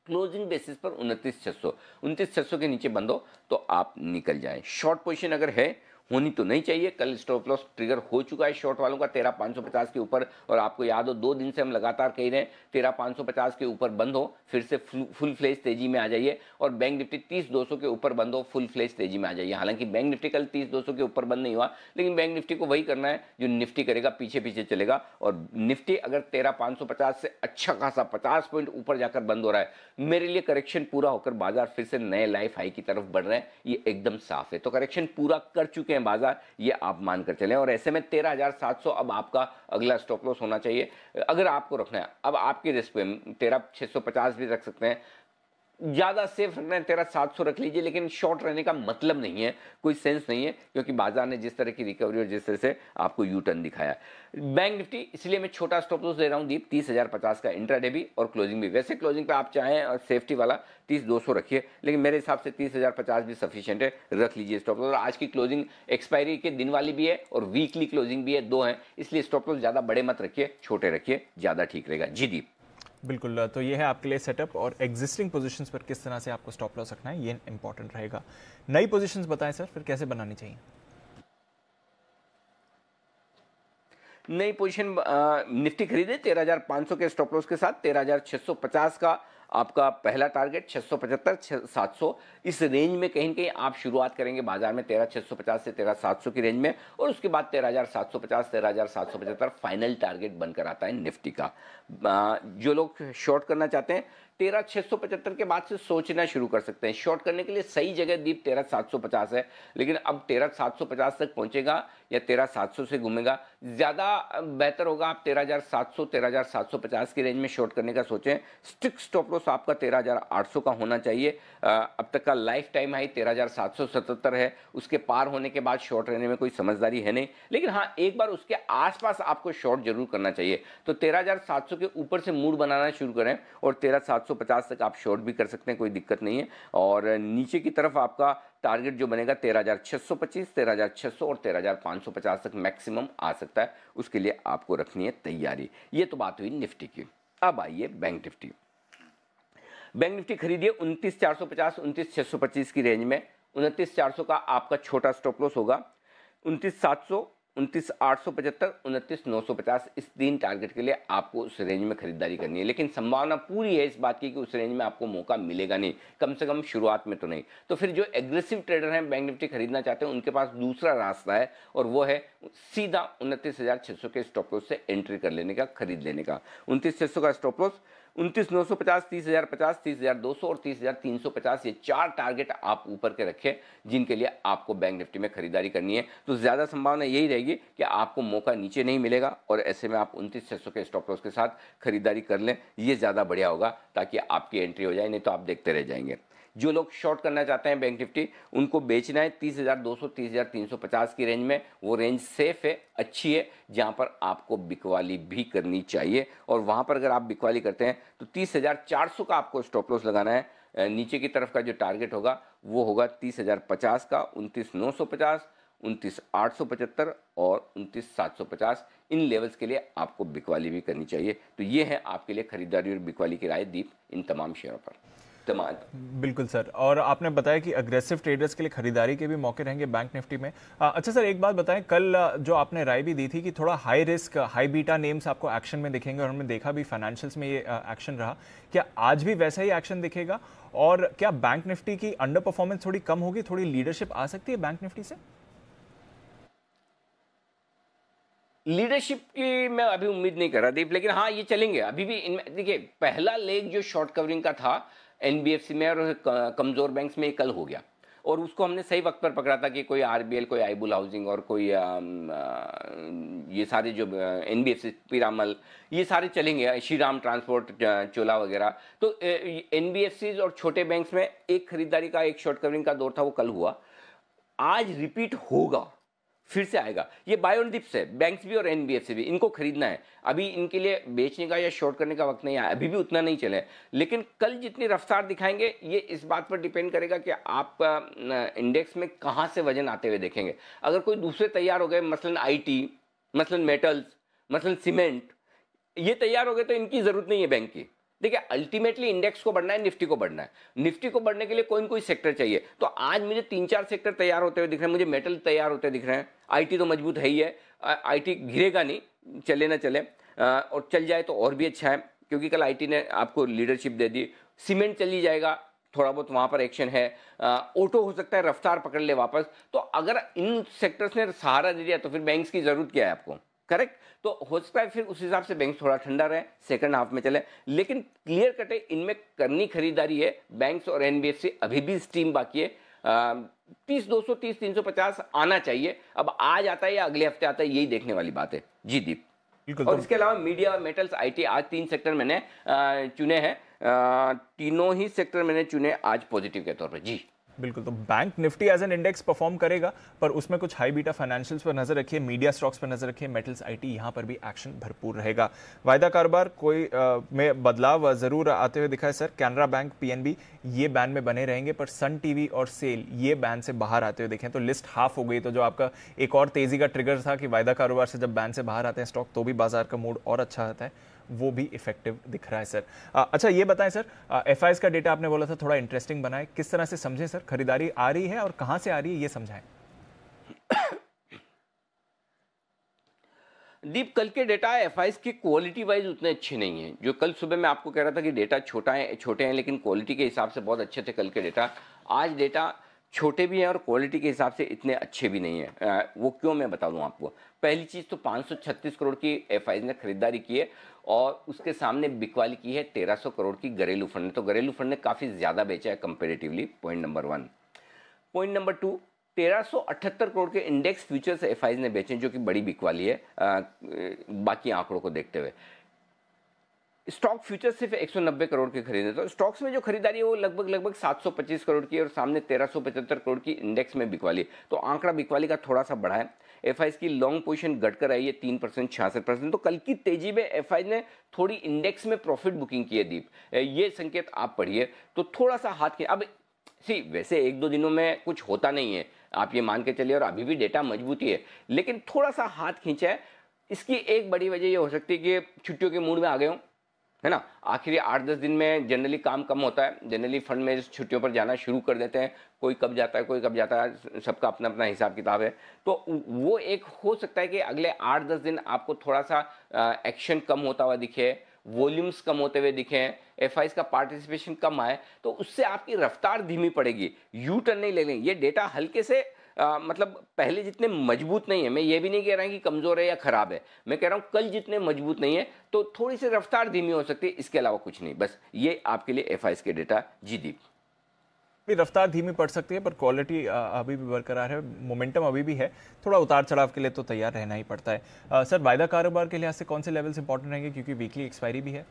क्लोजिंग बेसिस पर उनतीस छह सौ उनतीस छह सौ के नीचे बंद हो तो आप निकल जाएं शॉर्ट पोजीशन अगर है होनी तो नहीं चाहिए कल स्टॉप लॉस ट्रिगर हो चुका है शॉर्ट वालों का तेरह पाँच सौ पचास के ऊपर और आपको याद हो दो दिन से हम लगातार कह रहे हैं तेरह पाँच सौ पचास के ऊपर बंद हो फिर से फुल फ्लेज तेजी में आ जाइए और बैंक निफ्टी तीस दो सौ के ऊपर बंद हो फुल फ्लेज तेजी में आ जाइए हालांकि बैंक निफ्टी कल तीस दो सौ के ऊपर बंद नहीं हुआ लेकिन बैंक निफ्टी को वही करना है जो निफ्टी करेगा पीछे पीछे चलेगा और निफ्टी अगर तेरह पाँच सौ पचास से अच्छा खासा पचास पॉइंट ऊपर जाकर बंद हो रहा है मेरे लिए करेक्शन पूरा होकर बाजार फिर से नए लाइफ हाई की तरफ बढ़ रहे हैं ये एकदम साफ है तो करेक्शन पूरा कर चुके हैं हैं बाजार ये आप मानकर चले और ऐसे में तेरह हज़ार सात सौ अब आपका अगला स्टॉप लॉस होना चाहिए अगर आपको रखना है अब आपके रिस्क पे तेरह छः सौ पचास भी रख सकते हैं ज़्यादा सेफ रखना है तेरह सात सौ रख लीजिए लेकिन शॉर्ट रहने का मतलब नहीं है कोई सेंस नहीं है क्योंकि बाजार ने जिस तरह की रिकवरी और जिस तरह से आपको यू टर्न दिखाया बैंक निफ्टी इसलिए मैं छोटा स्टॉप लॉस दे रहा हूँ दीप तीस हज़ार पचास का इंट्राडे भी और क्लोजिंग भी वैसे क्लोजिंग पे आप चाहें और सेफ्टी वाला तीस दो सौ रखिए लेकिन मेरे हिसाब से तीस हज़ार पचास भी सफिशियंट है रख लीजिए स्टॉप लॉस और आज की क्लोजिंग एक्सपायरी के दिन वाली भी है और वीकली क्लोजिंग भी है दो है इसलिए स्टॉप लॉस ज़्यादा बड़े मत रखिए छोटे रखिए ज़्यादा ठीक रहेगा जी दीप बिल्कुल तो ये है आपके लिए सेटअप और एग्जिस्टिंग पोजीशंस पर किस तरह से आपको स्टॉप लॉस रखना है ये इंपॉर्टेंट रहेगा नई पोजीशंस बताएं सर फिर कैसे बनानी चाहिए नई पोजीशन निफ्टी खरीदे 13,500 के स्टॉप लॉस के साथ 13,650 का आपका पहला टारगेट 675 700 इस रेंज में कहीं कहीं आप शुरुआत करेंगे बाजार में 13650 से 13700 की रेंज में और उसके बाद 13750 13775 फाइनल टारगेट बनकर आता है निफ्टी का जो लोग शॉर्ट करना चाहते हैं तेरह छः सौ पचहत्तर के बाद से सोचना शुरू कर सकते हैं शॉर्ट करने के लिए सही जगह दीप तेरह सात सौ पचास है लेकिन अब तेरह सात सौ पचास तक पहुंचेगा या तेरह सात सौ से घूमेगा ज़्यादा बेहतर होगा आप तेरह हज़ार सात सौ तेरह हज़ार सात सौ पचास की रेंज में शॉर्ट करने का सोचें स्टिक स्टॉप लॉस आपका तेरह हज़ार आठ सौ का होना चाहिए अब तक का लाइफ टाइम हाई तेरह हज़ार सात सौ सतहत्तर है उसके पार होने के बाद शॉर्ट रहने में कोई समझदारी है नहीं लेकिन हाँ एक बार उसके आसपास आपको शॉर्ट जरूर करना चाहिए तो तेरह हज़ार सात सौ के ऊपर से मूड बनाना शुरू करें और तेरह सात सौ पचास तक आप शॉर्ट भी कर सकते हैं कोई दिक्कत नहीं है और नीचे की तरफ आपका टारगेट जो बनेगा तेरह तेरह हजार हजार सौ पच्चीस छह सौ और तेरह हजार सौ पचास तक मैक्सिमम आ सकता है उसके लिए आपको रखनी है तैयारी ये तो बात हुई निफ्टी की अब आइए बैंक निफ्टी बैंक निफ्टी खरीदिए उनतीस चार सौ पचास उनतीस छः सौ पच्चीस की रेंज में उनतीस चार सौ का आपका छोटा स्टॉप लॉस होगा उनतीस सात सौ उनतीस आठ सौ पचहत्तर उनतीस नौ सौ पचास इस तीन टारगेट के लिए आपको उस रेंज में खरीदारी करनी है लेकिन संभावना पूरी है इस बात की कि उस रेंज में आपको मौका मिलेगा नहीं कम से कम शुरुआत में तो नहीं तो फिर जो एग्रेसिव ट्रेडर हैं बैंक निफ्टी खरीदना चाहते हैं उनके पास दूसरा रास्ता है और वो है सीधा उनतीस के स्टॉप लॉस से एंट्री कर लेने का खरीद लेने का उनतीस का स्टॉप लॉस उनतीस नौ सौ पचास तीस हज़ार पचास तीस हज़ार दो सौ और तीस हज़ार तीन सौ पचास ये चार टारगेट आप ऊपर के रखें जिनके लिए आपको बैंक निफ्टी में खरीदारी करनी है तो ज़्यादा संभावना यही रहेगी कि आपको मौका नीचे नहीं मिलेगा और ऐसे में आप उनतीस छः सौ के स्टॉप लॉस के साथ खरीदारी कर लें ये ज़्यादा बढ़िया होगा ताकि आपकी एंट्री हो जाए नहीं तो आप देखते रह जाएंगे जो लोग शॉर्ट करना चाहते हैं बैंक निफ्टी उनको बेचना है तीस हज़ार दो सौ तीस हज़ार तीन सौ पचास की रेंज में वो रेंज सेफ है अच्छी है जहाँ पर आपको बिकवाली भी करनी चाहिए और वहाँ पर अगर आप बिकवाली करते हैं तो तीस हज़ार चार सौ का आपको स्टॉप लॉस लगाना है नीचे की तरफ का जो टारगेट होगा वो होगा तीस हज़ार पचास का उनतीस नौ सौ पचास उनतीस आठ सौ पचहत्तर और उनतीस सात सौ पचास इन लेवल्स के लिए आपको बिकवाली भी करनी चाहिए तो ये है आपके लिए खरीदारी और बिकवाली की राय दीप इन तमाम शेयरों पर इस्तेमाल बिल्कुल सर और आपने बताया कि अग्रेसिव ट्रेडर्स के लिए खरीदारी के भी मौके रहेंगे बैंक निफ्टी में आ, अच्छा सर एक बात बताएं कल जो आपने राय भी दी थी कि थोड़ा high risk high beta names आपको एक्शन में दिखेंगे और हमने देखा भी फाइनेंशियल्स में ये एक्शन रहा क्या आज भी वैसा ही एक्शन दिखेगा और क्या बैंक निफ्टी की अंडर परफॉर्मेंस थोड़ी कम होगी थोड़ी लीडरशिप आ सकती है बैंक निफ्टी से लीडरशिप की मैं अभी उम्मीद नहीं कर रहा दीप लेकिन हाँ ये चलेंगे अभी भी देखिए पहला लेग जो शॉर्ट कवरिंग का था एन में और कमज़ोर बैंक्स में कल हो गया और उसको हमने सही वक्त पर पकड़ा था कि कोई आर कोई आईबुल हाउसिंग और कोई आ, ये सारे जो N B F C Piramal ये सारे चलेंगे श्री राम ट्रांसपोर्ट चोला वगैरह तो एन बी एफ सी और छोटे बैंक्स में एक खरीदारी का एक शॉर्ट कवरिंग का दौर था वो कल हुआ आज रिपीट होगा फिर से आएगा ये बायोनदिप्स है बैंक्स भी और एन भी इनको खरीदना है अभी इनके लिए बेचने का या शॉर्ट करने का वक्त नहीं आया अभी भी उतना नहीं चले लेकिन कल जितनी रफ्तार दिखाएंगे ये इस बात पर डिपेंड करेगा कि आप इंडेक्स में कहाँ से वजन आते हुए देखेंगे अगर कोई दूसरे तैयार हो गए मसलन आईटी मसलन मेटल्स मसलन सीमेंट ये तैयार हो गए तो इनकी ज़रूरत नहीं है बैंक की देखिए अल्टीमेटली इंडेक्स को बढ़ना है निफ्टी को बढ़ना है निफ्टी को बढ़ने के लिए कोई ना कोई सेक्टर चाहिए तो आज मुझे तीन चार सेक्टर तैयार होते हुए दिख रहे हैं मुझे मेटल तैयार होते दिख रहे हैं आईटी तो मजबूत है ही है आईटी घिरेगा नहीं चले ना चले और चल जाए तो और भी अच्छा है क्योंकि कल आईटी ने आपको लीडरशिप दे दी सीमेंट चली जाएगा थोड़ा बहुत वहाँ पर एक्शन है ऑटो हो सकता है रफ्तार पकड़ ले वापस तो अगर इन सेक्टर्स ने सहारा दे दिया तो फिर बैंक्स की ज़रूरत क्या है आपको करेक्ट तो हो सकता है फिर उस हिसाब से बैंक थोड़ा ठंडा रहे सेकंड हाफ में चले लेकिन क्लियर कटे इनमें करनी खरीदारी है बैंक्स और एनबीएफसी अभी भी स्टीम बाकी है तीस दो सौ तीस तीन सौ पचास आना चाहिए अब आज आता है या अगले हफ्ते आता है यही देखने वाली बात है जी दीप तो और इसके अलावा मीडिया मेटल्स आईटी आज तीन सेक्टर मैंने चुने हैं तीनों ही सेक्टर मैंने चुने आज पॉजिटिव के तौर पर जी बिल्कुल तो bank Nifty as an index perform करेगा पर उसमें कुछ हाई बीटा फाइनेंशियल्स पर नजर रखिए मीडिया स्टॉक्स पर नजर रखिए मेटल्स आईटी यहां पर भी एक्शन भरपूर रहेगा वायदा कारोबार कोई आ, में बदलाव जरूर आते हुए दिखा है सर कैनरा बैंक पीएनबी ये बैन में बने रहेंगे पर सन टीवी और सेल ये बैन से बाहर आते हुए देखें तो लिस्ट हाफ हो गई तो जो आपका एक और तेजी का ट्रिगर था कि वायदा कारोबार से जब बैन से बाहर आते हैं स्टॉक तो भी बाजार का मूड और अच्छा रहता है वो भी इफेक्टिव दिख रहा है सर आ, अच्छा ये बताएं सर एफ का डेटा आपने बोला था थोड़ा इंटरेस्टिंग बनाए किस तरह से समझें सर खरीदारी आ रही है और कहाँ से आ रही है ये समझाएं दीप कल के डेटा एफ की क्वालिटी वाइज उतने अच्छे नहीं है जो कल सुबह मैं आपको कह रहा था कि डेटा छोटा है छोटे हैं लेकिन क्वालिटी के हिसाब से बहुत अच्छे थे कल के डेटा आज डेटा छोटे भी हैं और क्वालिटी के हिसाब से इतने अच्छे भी नहीं हैं वो क्यों मैं बता दूं आपको पहली चीज़ तो 536 करोड़ की एफ ने खरीदारी की है और उसके सामने बिकवाली की है 1300 करोड़ की घरेलू फंड ने तो घरेलू फंड ने काफ़ी ज़्यादा बेचा है comparatively point number one point number two तेरह करोड़ के इंडेक्स फ्यूचर्स एफ ने बेचे जो कि बड़ी बिकवाली है बाकी आंकड़ों को देखते हुए स्टॉक फ्यूचर सिर्फ 190 करोड़ के खरीदे तो स्टॉक्स में जो खरीदारी है वो लगभग लगभग 725 करोड़ की और सामने 1375 करोड़ की इंडेक्स में बिकवाली तो आंकड़ा बिकवाली का थोड़ा सा बढ़ा है एफ की लॉन्ग पोजीशन घटकर आई है तीन परसेंट छियासठ परसेंट तो कल की तेजी में एफ ने थोड़ी इंडेक्स में प्रॉफिट बुकिंग की है दीप ये संकेत आप पढ़िए तो थोड़ा सा हाथ के अब सी वैसे एक दो दिनों में कुछ होता नहीं है आप ये मान के चलिए और अभी भी डेटा मजबूती है लेकिन थोड़ा सा हाथ खींचा है इसकी एक बड़ी वजह ये हो सकती है कि छुट्टियों के मूड में आ गए हों है ना आखिरी आठ दस दिन में जनरली काम कम होता है जनरली फंड में छुट्टियों पर जाना शुरू कर देते हैं कोई कब जाता है कोई कब जाता है सबका अपना अपना हिसाब किताब है तो वो एक हो सकता है कि अगले आठ दस दिन आपको थोड़ा सा एक्शन कम होता हुआ दिखे वॉल्यूम्स कम होते हुए दिखे एफ का पार्टिसिपेशन कम आए तो उससे आपकी रफ्तार धीमी पड़ेगी यू टर्न नहीं ले लेंगे ये डेटा हल्के से आ, मतलब पहले जितने मजबूत नहीं है मैं ये भी नहीं कह रहा हूँ कि कमज़ोर है या ख़राब है मैं कह रहा हूँ कल जितने मजबूत नहीं है तो थोड़ी सी रफ्तार धीमी हो सकती है इसके अलावा कुछ नहीं बस ये आपके लिए एफ के डेटा जी भी रफ्तार धीमी पड़ सकती है पर क्वालिटी अभी भी बरकरार है मोमेंटम अभी भी है थोड़ा उतार चढ़ाव के लिए तो तैयार रहना ही पड़ता है आ, सर वायदा कारोबार के लिहाज से कौन से लेवल्स इंपॉर्टेंट रहेंगे क्योंकि वीकली एक्सपायरी भी है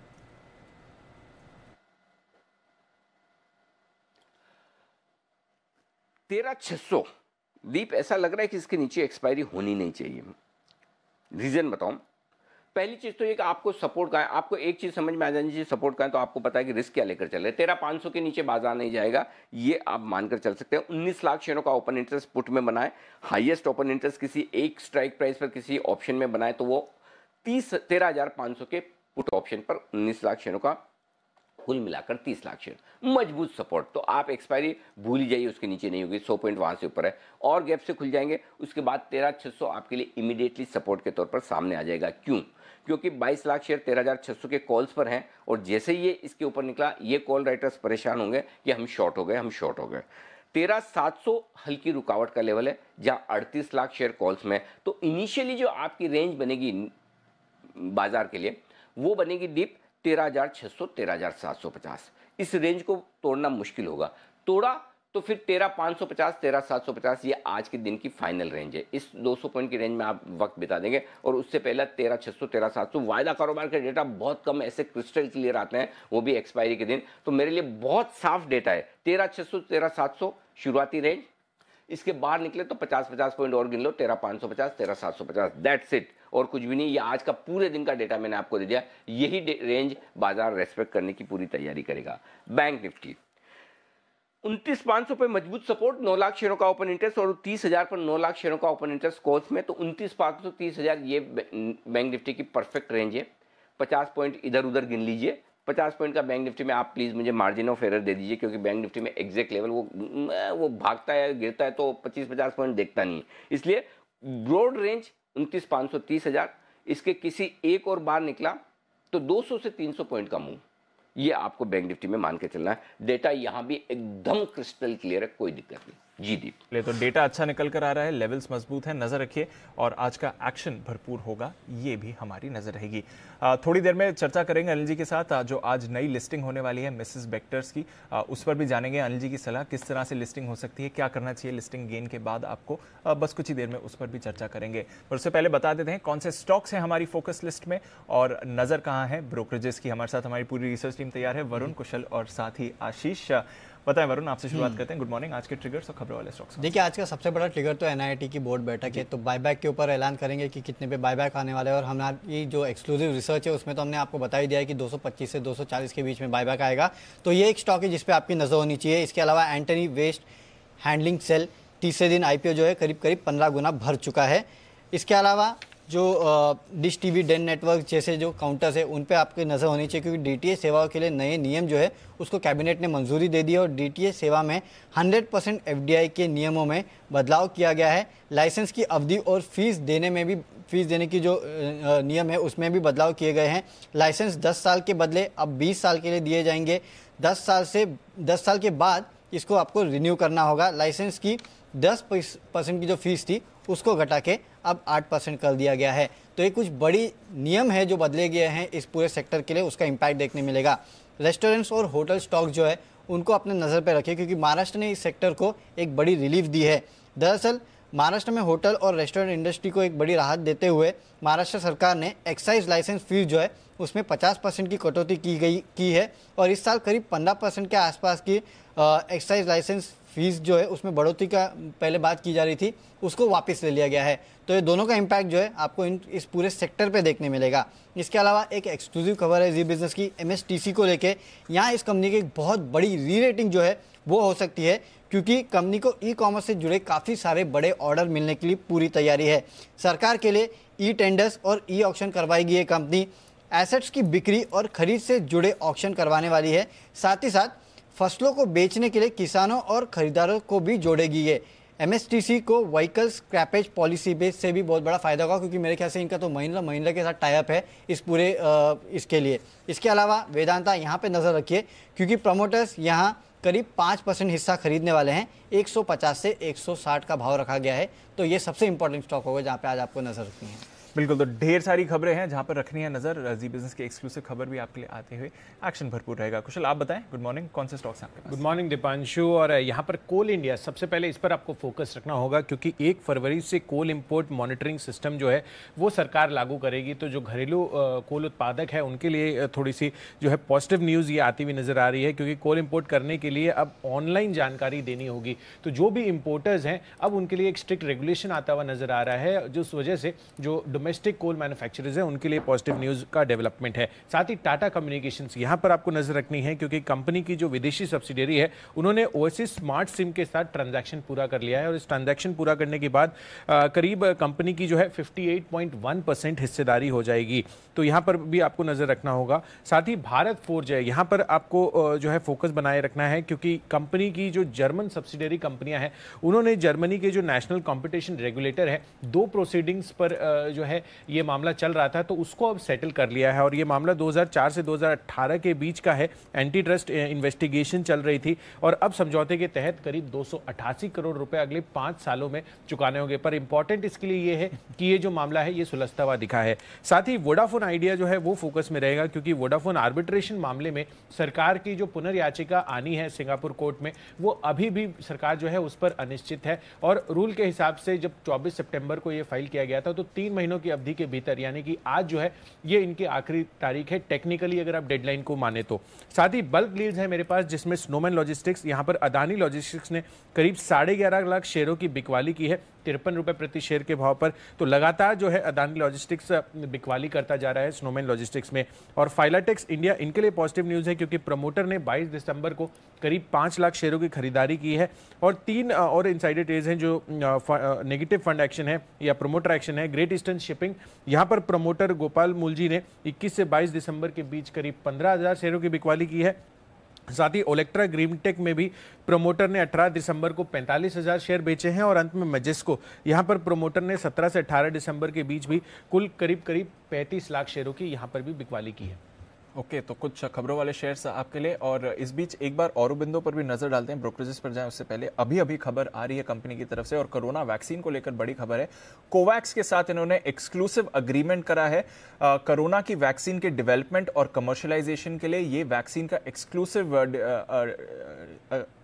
तेरह छह सौ दीप ऐसा लग रहा है कि इसके नीचे एक्सपायरी होनी नहीं चाहिए रीज़न बताऊ पहली चीज़ तो ये कि आपको सपोर्ट का है आपको एक चीज़ समझ में आ जानी चाहिए सपोर्ट का है तो आपको पता है कि रिस्क क्या लेकर चल रहे तेरह पाँच सौ के नीचे बाजार नहीं जाएगा ये आप मानकर चल सकते हैं उन्नीस लाख शेयरों का ओपन इंटरेस्ट पुट में बनाए हाईएस्ट ओपन इंटरेस्ट किसी एक स्ट्राइक प्राइस पर किसी ऑप्शन में बनाए तो वो तीस तेरह हज़ार पाँच सौ के पुट ऑप्शन पर उन्नीस लाख शेयरों का कुल मिलाकर तीस लाख शेयर मजबूत सपोर्ट तो आप एक्सपायरी भूल ही जाइए उसके नीचे नहीं होगी सौ पॉइंट वहाँ से ऊपर है और गैप से खुल जाएंगे उसके बाद तेरह छः सौ आपके लिए इमीडिएटली सपोर्ट के तौर पर सामने आ जाएगा क्यों क्योंकि 22 लाख शेयर तेरह हजार सौ के कॉल्स पर हैं और जैसे ही ये इसके ऊपर निकला ये कॉल राइटर्स परेशान होंगे कि हम शॉर्ट हो गए हम शॉर्ट हो गए तेरह सात सौ हल्की रुकावट का लेवल है जहां अड़तीस लाख शेयर कॉल्स में तो इनिशियली जो आपकी रेंज बनेगी बाजार के लिए वो बनेगी डीप तेरह हज़ार छह सौ तेरह हज़ार सात सौ पचास इस रेंज को तोड़ना मुश्किल होगा तोड़ा तो फिर तेरह पाँच सौ पचास तेरह सात सौ पचास ये आज के दिन की फाइनल रेंज है इस दो सौ पॉइंट की रेंज में आप वक्त बिता देंगे और उससे पहले तेरह छः सौ तेरह सात सौ वायदा कारोबार के डेटा बहुत कम ऐसे क्रिस्टल क्लियर आते हैं वो भी एक्सपायरी के दिन तो मेरे लिए बहुत साफ डेटा है तेरह छः सौ तेरह सात सौ शुरुआती रेंज इसके बाहर निकले तो पचास पचास पॉइंट और गिन लो तेरह पाँच सौ पचास तेरह सात सौ पचास दैट्स इट और कुछ भी नहीं ये आज का पूरे दिन का डेटा मैंने आपको दे दिया यही रेंज बाजार रेस्पेक्ट करने की पूरी तैयारी करेगा बैंक निफ्टी उनतीस पांच सौ पर मजबूत सपोर्ट नौ लाख शेयरों का ओपन इंटरेस्ट और तीस हज़ार पर नौ लाख शेयरों का ओपन इंटरेस्ट कोर्स में तो उनतीस पांच सौ तीस हज़ार ये बैंक निफ्टी की परफेक्ट रेंज है पचास पॉइंट इधर उधर गिन लीजिए पचास पॉइंट का बैंक निफ्टी में आप प्लीज़ मुझे मार्जिन ऑफ एरर दे दीजिए क्योंकि बैंक निफ्टी में एग्जैक्ट लेवल वो वो भागता है गिरता है तो पच्चीस पचास पॉइंट देखता नहीं इसलिए ब्रॉड रेंज उनतीस पाँच सौ तीस हज़ार इसके किसी एक और बार निकला तो 200 से 300 पॉइंट का मूव ये आपको बैंक निफ्टी में मान के चलना है डेटा यहाँ भी एकदम क्रिस्टल क्लियर है कोई दिक्कत नहीं जी दीप ले तो डेटा अच्छा निकल कर आ रहा है लेवल्स मजबूत हैं नज़र रखिए और आज का एक्शन भरपूर होगा ये भी हमारी नज़र रहेगी थोड़ी देर में चर्चा करेंगे अनिल जी के साथ जो आज नई लिस्टिंग होने वाली है मिसेस बेक्टर्स की उस पर भी जानेंगे अनिल जी की सलाह किस तरह से लिस्टिंग हो सकती है क्या करना चाहिए लिस्टिंग गेन के बाद आपको बस कुछ ही देर में उस पर भी चर्चा करेंगे और उससे पहले बता देते हैं कौन से स्टॉक्स हैं हमारी फोकस लिस्ट में और नज़र कहाँ है ब्रोकरेजेस की हमारे साथ हमारी पूरी रिसर्च टीम तैयार है वरुण कुशल और साथ ही आशीष पता है वरुण आपसे शुरुआत हम्म। करते हैं गुड मॉर्निंग आज के ट्रिगर्स और खबरों वाले स्टॉक्स देखिए आज का सबसे बड़ा ट्रिगर तो एनआईटी की बोर्ड बैठक है तो बायबैक के ऊपर ऐलान करेंगे कि कितने पे बायबैक आने वाले और हमारी जो एक्सक्लूसिव रिसर्च है उसमें तो हमने आपको बता ही दिया है कि 225 से 240 के बीच में बायबैक आएगा तो ये एक स्टॉक है जिसपे आपकी नज़र होनी चाहिए इसके अलावा एंटनी वेस्ट हैंडलिंग सेल तीसरे दिन आईपीओ जो है करीब करीब पंद्रह गुना भर चुका है इसके अलावा जो डिश टीवी डेन नेटवर्क जैसे जो काउंटर्स है उन पे आपकी नज़र होनी चाहिए क्योंकि डी सेवाओं के लिए नए नियम जो है उसको कैबिनेट ने मंजूरी दे दी है और डी सेवा में 100 परसेंट एफ के नियमों में बदलाव किया गया है लाइसेंस की अवधि और फीस देने में भी फीस देने की जो नियम है उसमें भी बदलाव किए गए हैं लाइसेंस दस साल के बदले अब बीस साल के लिए दिए जाएंगे दस साल से दस साल के बाद इसको आपको रिन्यू करना होगा लाइसेंस की दस परसेंट की जो फीस थी उसको घटा के अब आठ परसेंट कर दिया गया है तो ये कुछ बड़ी नियम है जो बदले गए हैं इस पूरे सेक्टर के लिए उसका इम्पैक्ट देखने मिलेगा रेस्टोरेंट्स और होटल स्टॉक जो है उनको अपने नज़र पर रखें क्योंकि महाराष्ट्र ने इस सेक्टर को एक बड़ी रिलीफ दी है दरअसल महाराष्ट्र में होटल और रेस्टोरेंट इंडस्ट्री को एक बड़ी राहत देते हुए महाराष्ट्र सरकार ने एक्साइज लाइसेंस फीस जो है उसमें 50 परसेंट की कटौती की गई की है और इस साल करीब 15 परसेंट के आसपास की एक्साइज लाइसेंस फीस जो है उसमें बढ़ोतरी का पहले बात की जा रही थी उसको वापस ले लिया गया है तो ये दोनों का इम्पैक्ट जो है आपको इन इस पूरे सेक्टर पे देखने मिलेगा इसके अलावा एक एक्सक्लूसिव खबर है जी बिजनेस की एम को लेके यहाँ इस कंपनी की एक बहुत बड़ी री रेटिंग जो है वो हो सकती है क्योंकि कंपनी को ई कॉमर्स से जुड़े काफ़ी सारे बड़े ऑर्डर मिलने के लिए पूरी तैयारी है सरकार के लिए ई टेंडर्स और ई ऑक्शन करवाएगी ये कंपनी एसेट्स की बिक्री और खरीद से जुड़े ऑक्शन करवाने वाली है साथ ही साथ फसलों को बेचने के लिए किसानों और खरीदारों को भी जोड़ेगी ये एमएसटीसी को व्हीकल स्क्रैपेज पॉलिसी बेस से भी बहुत बड़ा फायदा होगा क्योंकि मेरे ख्याल से इनका तो महिंद्रा महिंद्रा के साथ टाइप है इस पूरे आ, इसके लिए इसके अलावा वेदांता यहाँ पे नज़र रखिए क्योंकि प्रमोटर्स यहाँ करीब पाँच परसेंट हिस्सा खरीदने वाले हैं 150 से 160 का भाव रखा गया है तो ये सबसे इंपॉर्टेंट स्टॉक होगा जहाँ पे आज आपको नज़र रखनी है बिल्कुल तो ढेर सारी खबरें हैं जहाँ पर रखनी है नज़र जी बिजनेस की एक्सक्लूसिव खबर भी आपके लिए आते हुए एक्शन भरपूर रहेगा कुशल आप बताएं गुड मॉर्निंग कौन से स्टॉक्स आपके गुड मॉर्निंग दीपांशु और यहाँ पर कोल इंडिया सबसे पहले इस पर आपको फोकस रखना होगा क्योंकि एक फरवरी से कोल इम्पोर्ट मॉनिटरिंग सिस्टम जो है वो सरकार लागू करेगी तो जो घरेलू कोल उत्पादक है उनके लिए थोड़ी सी जो है पॉजिटिव न्यूज़ ये आती हुई नज़र आ रही है क्योंकि कोल इम्पोर्ट करने के लिए अब ऑनलाइन जानकारी देनी होगी तो जो भी इम्पोर्टर्स हैं अब उनके लिए एक स्ट्रिक्ट रेगुलेशन आता हुआ नज़र आ रहा है जिस वजह से जो डोमे डोमेस्टिक कोल मैन्युफैक्चरर्स हैं उनके लिए पॉजिटिव न्यूज़ का डेवलपमेंट है साथ ही टाटा कम्युनिकेशंस यहाँ पर आपको नजर रखनी है क्योंकि कंपनी की जो विदेशी सब्सिडरी है उन्होंने ओएससी स्मार्ट सिम के साथ ट्रांजैक्शन पूरा कर लिया है और इस ट्रांजेक्शन पूरा करने के बाद आ, करीब कंपनी की जो है फिफ्टी परसेंट हिस्सेदारी हो जाएगी तो यहाँ पर भी आपको नज़र रखना होगा साथ ही भारत फोर्ज है यहाँ पर आपको जो है फोकस बनाए रखना है क्योंकि कंपनी की जो जर्मन सब्सिडरी कंपनियां हैं उन्होंने जर्मनी के जो नेशनल कॉम्पिटिशन रेगुलेटर है दो प्रोसीडिंग्स पर जो है है ये मामला चल रहा था तो उसको अब सेटल कर लिया है और ये मामला 2004 से 2018 के बीच का है एंटी ट्रस्ट इन्वेस्टिगेशन चल रही थी और अब समझौते के तहत करीब दो करोड़ रुपए अगले पाँच सालों में चुकाने होंगे पर इंपॉर्टेंट इसके लिए ये है कि ये जो मामला है ये सुलझता हुआ दिखा है साथ ही वोडाफोन आइडिया जो है वो फोकस में रहेगा क्योंकि वोडाफोन आर्बिट्रेशन मामले में सरकार की जो पुनर्याचिका आनी है सिंगापुर कोर्ट में वो अभी भी सरकार जो है उस पर अनिश्चित है और रूल के हिसाब से जब 24 सितंबर को ये फाइल किया गया था तो तीन महीनों की अवधि के भीतर यानी कि आज जो है ये इनकी आखिरी तारीख है टेक्निकली अगर आप डेडलाइन को माने तो साथ ही बल्क डील्स है मेरे पास जिसमें स्नोमैन लॉजिस्टिक्स यहाँ पर अदानी लॉजिस्टिक्स ने करीब साढ़े लाख शेयरों की बिकवाली की है तिरपन रुपए प्रति शेयर के भाव पर तो लगातार जो है अदानी लॉजिस्टिक्स बिकवाली करता जा रहा है स्नोमैन लॉजिस्टिक्स में और फाइलाटेक्स इंडिया इनके लिए पॉजिटिव न्यूज़ है क्योंकि प्रमोटर ने 22 दिसंबर को करीब पांच लाख शेयरों की खरीदारी की है और तीन और इनसाइडर ट्रेज हैं जो नेगेटिव फंड एक्शन है या प्रमोटर एक्शन है ग्रेट ईस्टर्न शिपिंग यहाँ पर प्रमोटर गोपाल मूल जी ने इक्कीस से बाईस दिसंबर के बीच करीब पंद्रह शेयरों की बिकवाली की है साथ ही ओलेक्ट्रा ग्रीमटेक में भी प्रोमोटर ने 18 दिसंबर को पैंतालीस हज़ार शेयर बेचे हैं और अंत में मजेस्को यहां पर प्रोमोटर ने 17 से 18 दिसंबर के बीच भी कुल करीब करीब 35 लाख शेयरों की यहां पर भी बिकवाली की है ओके तो कुछ खबरों वाले शेयर्स आपके लिए और इस बीच एक बार और बिंदुओं पर भी नजर डालते हैं ब्रोकरेजेस पर जाएं उससे पहले अभी अभी खबर आ रही है कंपनी की तरफ से और कोरोना वैक्सीन को लेकर बड़ी खबर है कोवैक्स के साथ इन्होंने एक्सक्लूसिव अग्रीमेंट करा है कोरोना की वैक्सीन के डिवेलपमेंट और कमर्शलाइजेशन के लिए ये वैक्सीन का एक्सक्लूसिव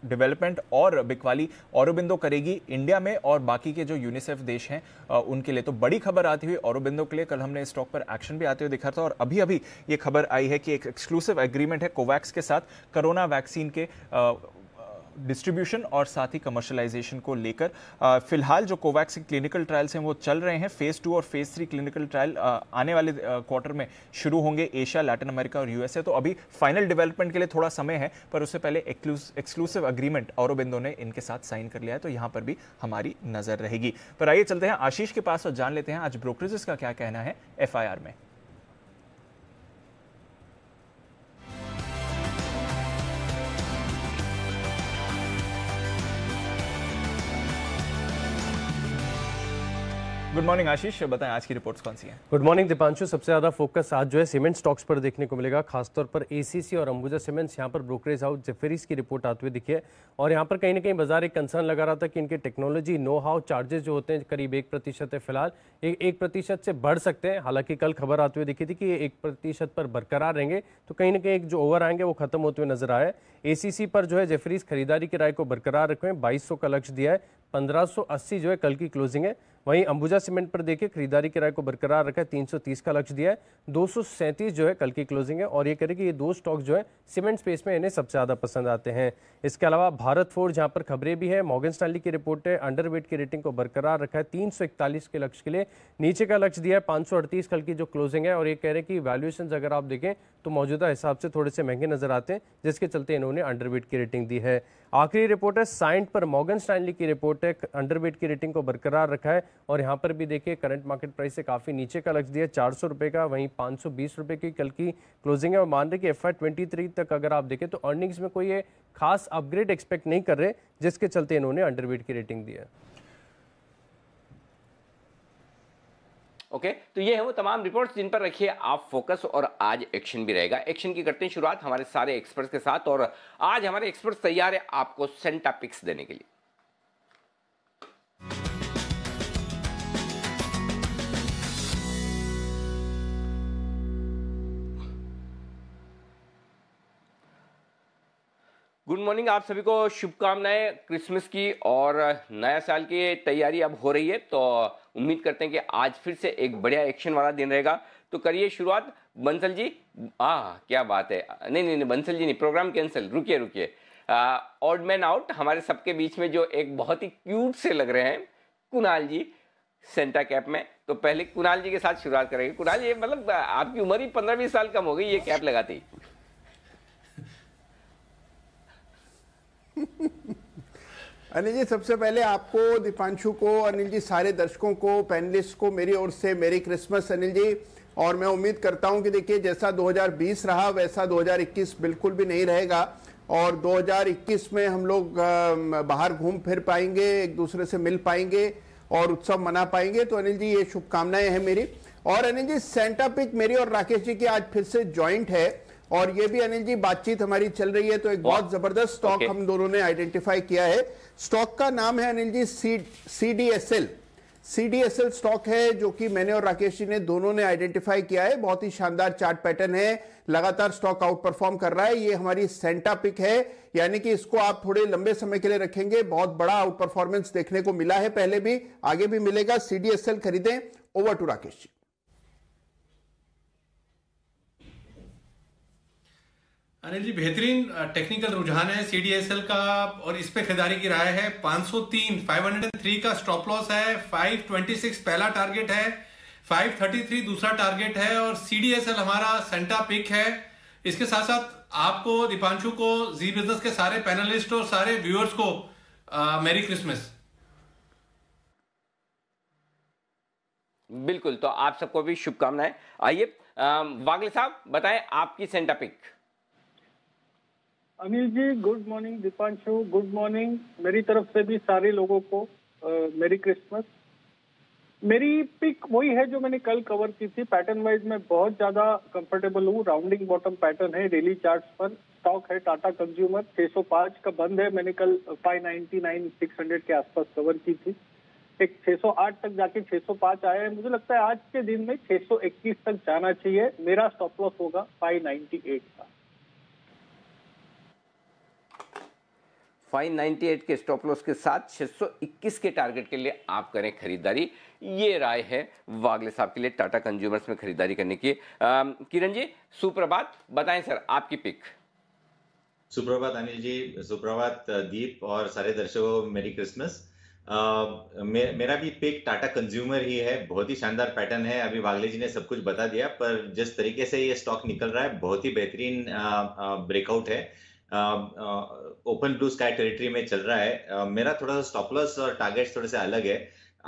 डेवलपमेंट और बिकवाली औरबिंदो करेगी इंडिया में और बाकी के जो यूनिसेफ देश हैं उनके लिए तो बड़ी खबर आती हुई औरबिंदो के लिए कल हमने स्टॉक पर एक्शन भी आते हुए दिखा था और अभी अभी ये खबर आई है कि एक एक्सक्लूसिव एग्रीमेंट है कोवैक्स के साथ कोरोना वैक्सीन के डिस्ट्रीब्यूशन और साथ ही कमर्शलाइजेशन को लेकर फिलहाल जो कोवैक्स क्लिनिकल ट्रायल्स हैं वो चल रहे हैं फेज़ टू और फेज़ थ्री क्लिनिकल ट्रायल आने वाले क्वार्टर में शुरू होंगे एशिया लैटिन अमेरिका और यूएसए तो अभी फाइनल डेवलपमेंट के लिए थोड़ा समय है पर उससे पहले एक्सक्लूसिव अग्रीमेंट और ने इनके साथ साइन कर लिया है तो यहाँ पर भी हमारी नज़र रहेगी पर आइए चलते हैं आशीष के पास और जान लेते हैं आज ब्रोकरेजेस का क्या कहना है एफ में गुड मॉर्निंग आशीष बताएं आज की रिपोर्ट्स कौन सी हैं गुड मॉर्निंग दीपांशु सबसे ज्यादा फोकस आज जो है सीमेंट स्टॉक्स पर देखने को मिलेगा खासतौर पर एसीसी और अंबुजा सीमेंट्स यहाँ पर ब्रोकरेज हाउस जेफेरीज की रिपोर्ट आते हुए दिखी है और यहाँ पर कहीं ना कहीं बाजार एक कंसर्न लगा रहा था कि इनके टेक्नोलॉजी नो हाउ चार्जेस जो होते हैं करीब एक प्रतिशत है फिलहाल एक एक प्रतिशत से बढ़ सकते हैं हालांकि कल खबर आते हुए दिखी थी कि एक प्रतिशत पर बरकरार रहेंगे तो कहीं ना कहीं एक जो ओवर आएंगे वो खत्म होते हुए नजर आए एसीसी पर जो है जेफरीज खरीदारी की राय को बरकरार रखें बाईस का लक्ष्य दिया है पंद्रह जो है कल की क्लोजिंग है वहीं अंबुजा सीमेंट पर देखिए खरीदारी किराए को बरकरार रखा है 330 का लक्ष्य दिया है दो जो है कल की क्लोजिंग है और ये कह रहे कि ये दो स्टॉक जो है सीमेंट स्पेस में इन्हें सबसे ज़्यादा पसंद आते हैं इसके अलावा भारत फोर्ड जहाँ पर खबरें भी है मॉगन स्टाली की रिपोर्ट है अंडर की रेटिंग को बरकरार रखा है तीन के लक्ष्य के लिए नीचे का लक्ष्य दिया है पाँच कल की जो क्लोजिंग है और ये कह रहे हैं कि वैल्यूएशन अगर आप देखें तो मौजूदा हिसाब से थोड़े से महंगे नजर आते हैं जिसके चलते इन्होंने अंडरवेट की रेटिंग दी है आखिरी रिपोर्ट है साइंट पर मॉगन स्टैंडली की रिपोर्ट है अंडरवेट की रेटिंग को बरकरार रखा है और यहाँ पर भी देखिए करंट मार्केट प्राइस से काफ़ी नीचे का लक्ष्य दिया चार सौ का वहीं पाँच सौ की कल की क्लोजिंग है और मान रहे कि एफ आई तक अगर आप देखें तो अर्निंग्स में कोई ये खास अपग्रेड एक्सपेक्ट नहीं कर रहे जिसके चलते इन्होंने अंडरवेट की रेटिंग दी है ओके okay, तो ये है वो तमाम रिपोर्ट्स जिन पर रखिए आप फोकस और आज एक्शन भी रहेगा एक्शन की करते हैं शुरुआत हमारे सारे एक्सपर्ट्स के साथ और आज हमारे एक्सपर्ट्स तैयार है आपको सेंटा पिक्स देने के लिए गुड मॉर्निंग आप सभी को शुभकामनाएं क्रिसमस की और नया साल की तैयारी अब हो रही है तो उम्मीद करते हैं कि आज फिर से एक बढ़िया एक्शन वाला दिन रहेगा तो करिए शुरुआत बंसल जी आ क्या बात है नहीं नहीं नहीं बंसल जी नहीं प्रोग्राम कैंसिल रुकिए रुकिए ऑड मैन आउट हमारे सबके बीच में जो एक बहुत ही क्यूट से लग रहे हैं कुणाल जी सेंटा कैप में तो पहले कुणाल जी के साथ शुरुआत करेंगे कुणाल जी मतलब आपकी उम्र ही पंद्रह बीस साल कम हो गई ये कैप लगाती अनिल जी सबसे पहले आपको दीपांशु को अनिल जी सारे दर्शकों को पैनलिस्ट को मेरी ओर से मेरी क्रिसमस अनिल जी और मैं उम्मीद करता हूं कि देखिए जैसा 2020 रहा वैसा 2021 बिल्कुल भी नहीं रहेगा और 2021 में हम लोग बाहर घूम फिर पाएंगे एक दूसरे से मिल पाएंगे और उत्सव मना पाएंगे तो अनिल जी ये शुभकामनाएं हैं मेरी और अनिल जी सेंटा पिक मेरी और राकेश जी की आज फिर से ज्वाइंट है और ये भी अनिल जी बातचीत हमारी चल रही है तो एक बहुत जबरदस्त स्टॉक हम दोनों ने आइडेंटिफाई किया है स्टॉक का नाम है Anil ji C C D S L C D S L stock है जो कि मैंने और राकेश जी ने दोनों ने आइडेंटिफाई किया है बहुत ही शानदार चार्ट पैटर्न है लगातार स्टॉक आउट परफॉर्म कर रहा है ये हमारी सेंटा पिक है यानी कि इसको आप थोड़े लंबे समय के लिए रखेंगे बहुत बड़ा आउट परफॉर्मेंस देखने को मिला है पहले भी आगे भी मिलेगा सीडीएसएल खरीदें ओवर टू राकेश जी अनिल जी बेहतरीन टेक्निकल रुझान है सीडीएसएल का और इस पे खरीदारी की राय है 503 503 का स्टॉप लॉस है 526 पहला टारगेट है 533 दूसरा टारगेट है और सीडीएसएल हमारा सेंटा पिक है इसके साथ साथ आपको दीपांशु को जी बिजनेस के सारे पैनलिस्ट और सारे व्यूअर्स को मैरी मेरी क्रिसमस बिल्कुल तो आप सबको भी शुभकामनाएं आइए वागले साहब बताएं आपकी Santa pick Anil ji good morning Deepanshu good morning मेरी तरफ से भी सारे लोगों को मेरी क्रिसमस मेरी पिक वही है जो मैंने कल कवर की थी पैटर्न वाइज मैं बहुत ज्यादा कंफर्टेबल हूँ राउंडिंग बॉटम पैटर्न है डेली चार्ट्स पर स्टॉक है टाटा कंज्यूमर 605 का बंद है मैंने कल 599 600 के आसपास कवर की थी एक 608 तक जाके 605 आया है मुझे लगता है आज के दिन में 621 तक जाना चाहिए मेरा स्टॉप लॉस होगा 598 का 598 के स्टॉप लॉस के साथ 621 के टारगेट के लिए आप करें खरीदारी ये राय है वागले साहब के लिए टाटा कंज्यूमर्स में खरीदारी करने की किरण जी सुप्रभात बताएं सर आपकी पिक सुप्रभात अनिल जी सुप्रभात दीप और सारे दर्शकों मेरी क्रिसमस Uh, मे, मेरा भी पिक टाटा कंज्यूमर ही है बहुत ही शानदार पैटर्न है अभी वागले जी ने सब कुछ बता दिया पर जिस तरीके से ये स्टॉक निकल रहा है बहुत ही बेहतरीन ब्रेकआउट है ओपन ब्लू स्काई टेरिटरी में चल रहा है uh, मेरा थोड़ा सा स्टॉपलॉस और टारगेट थोड़े से अलग है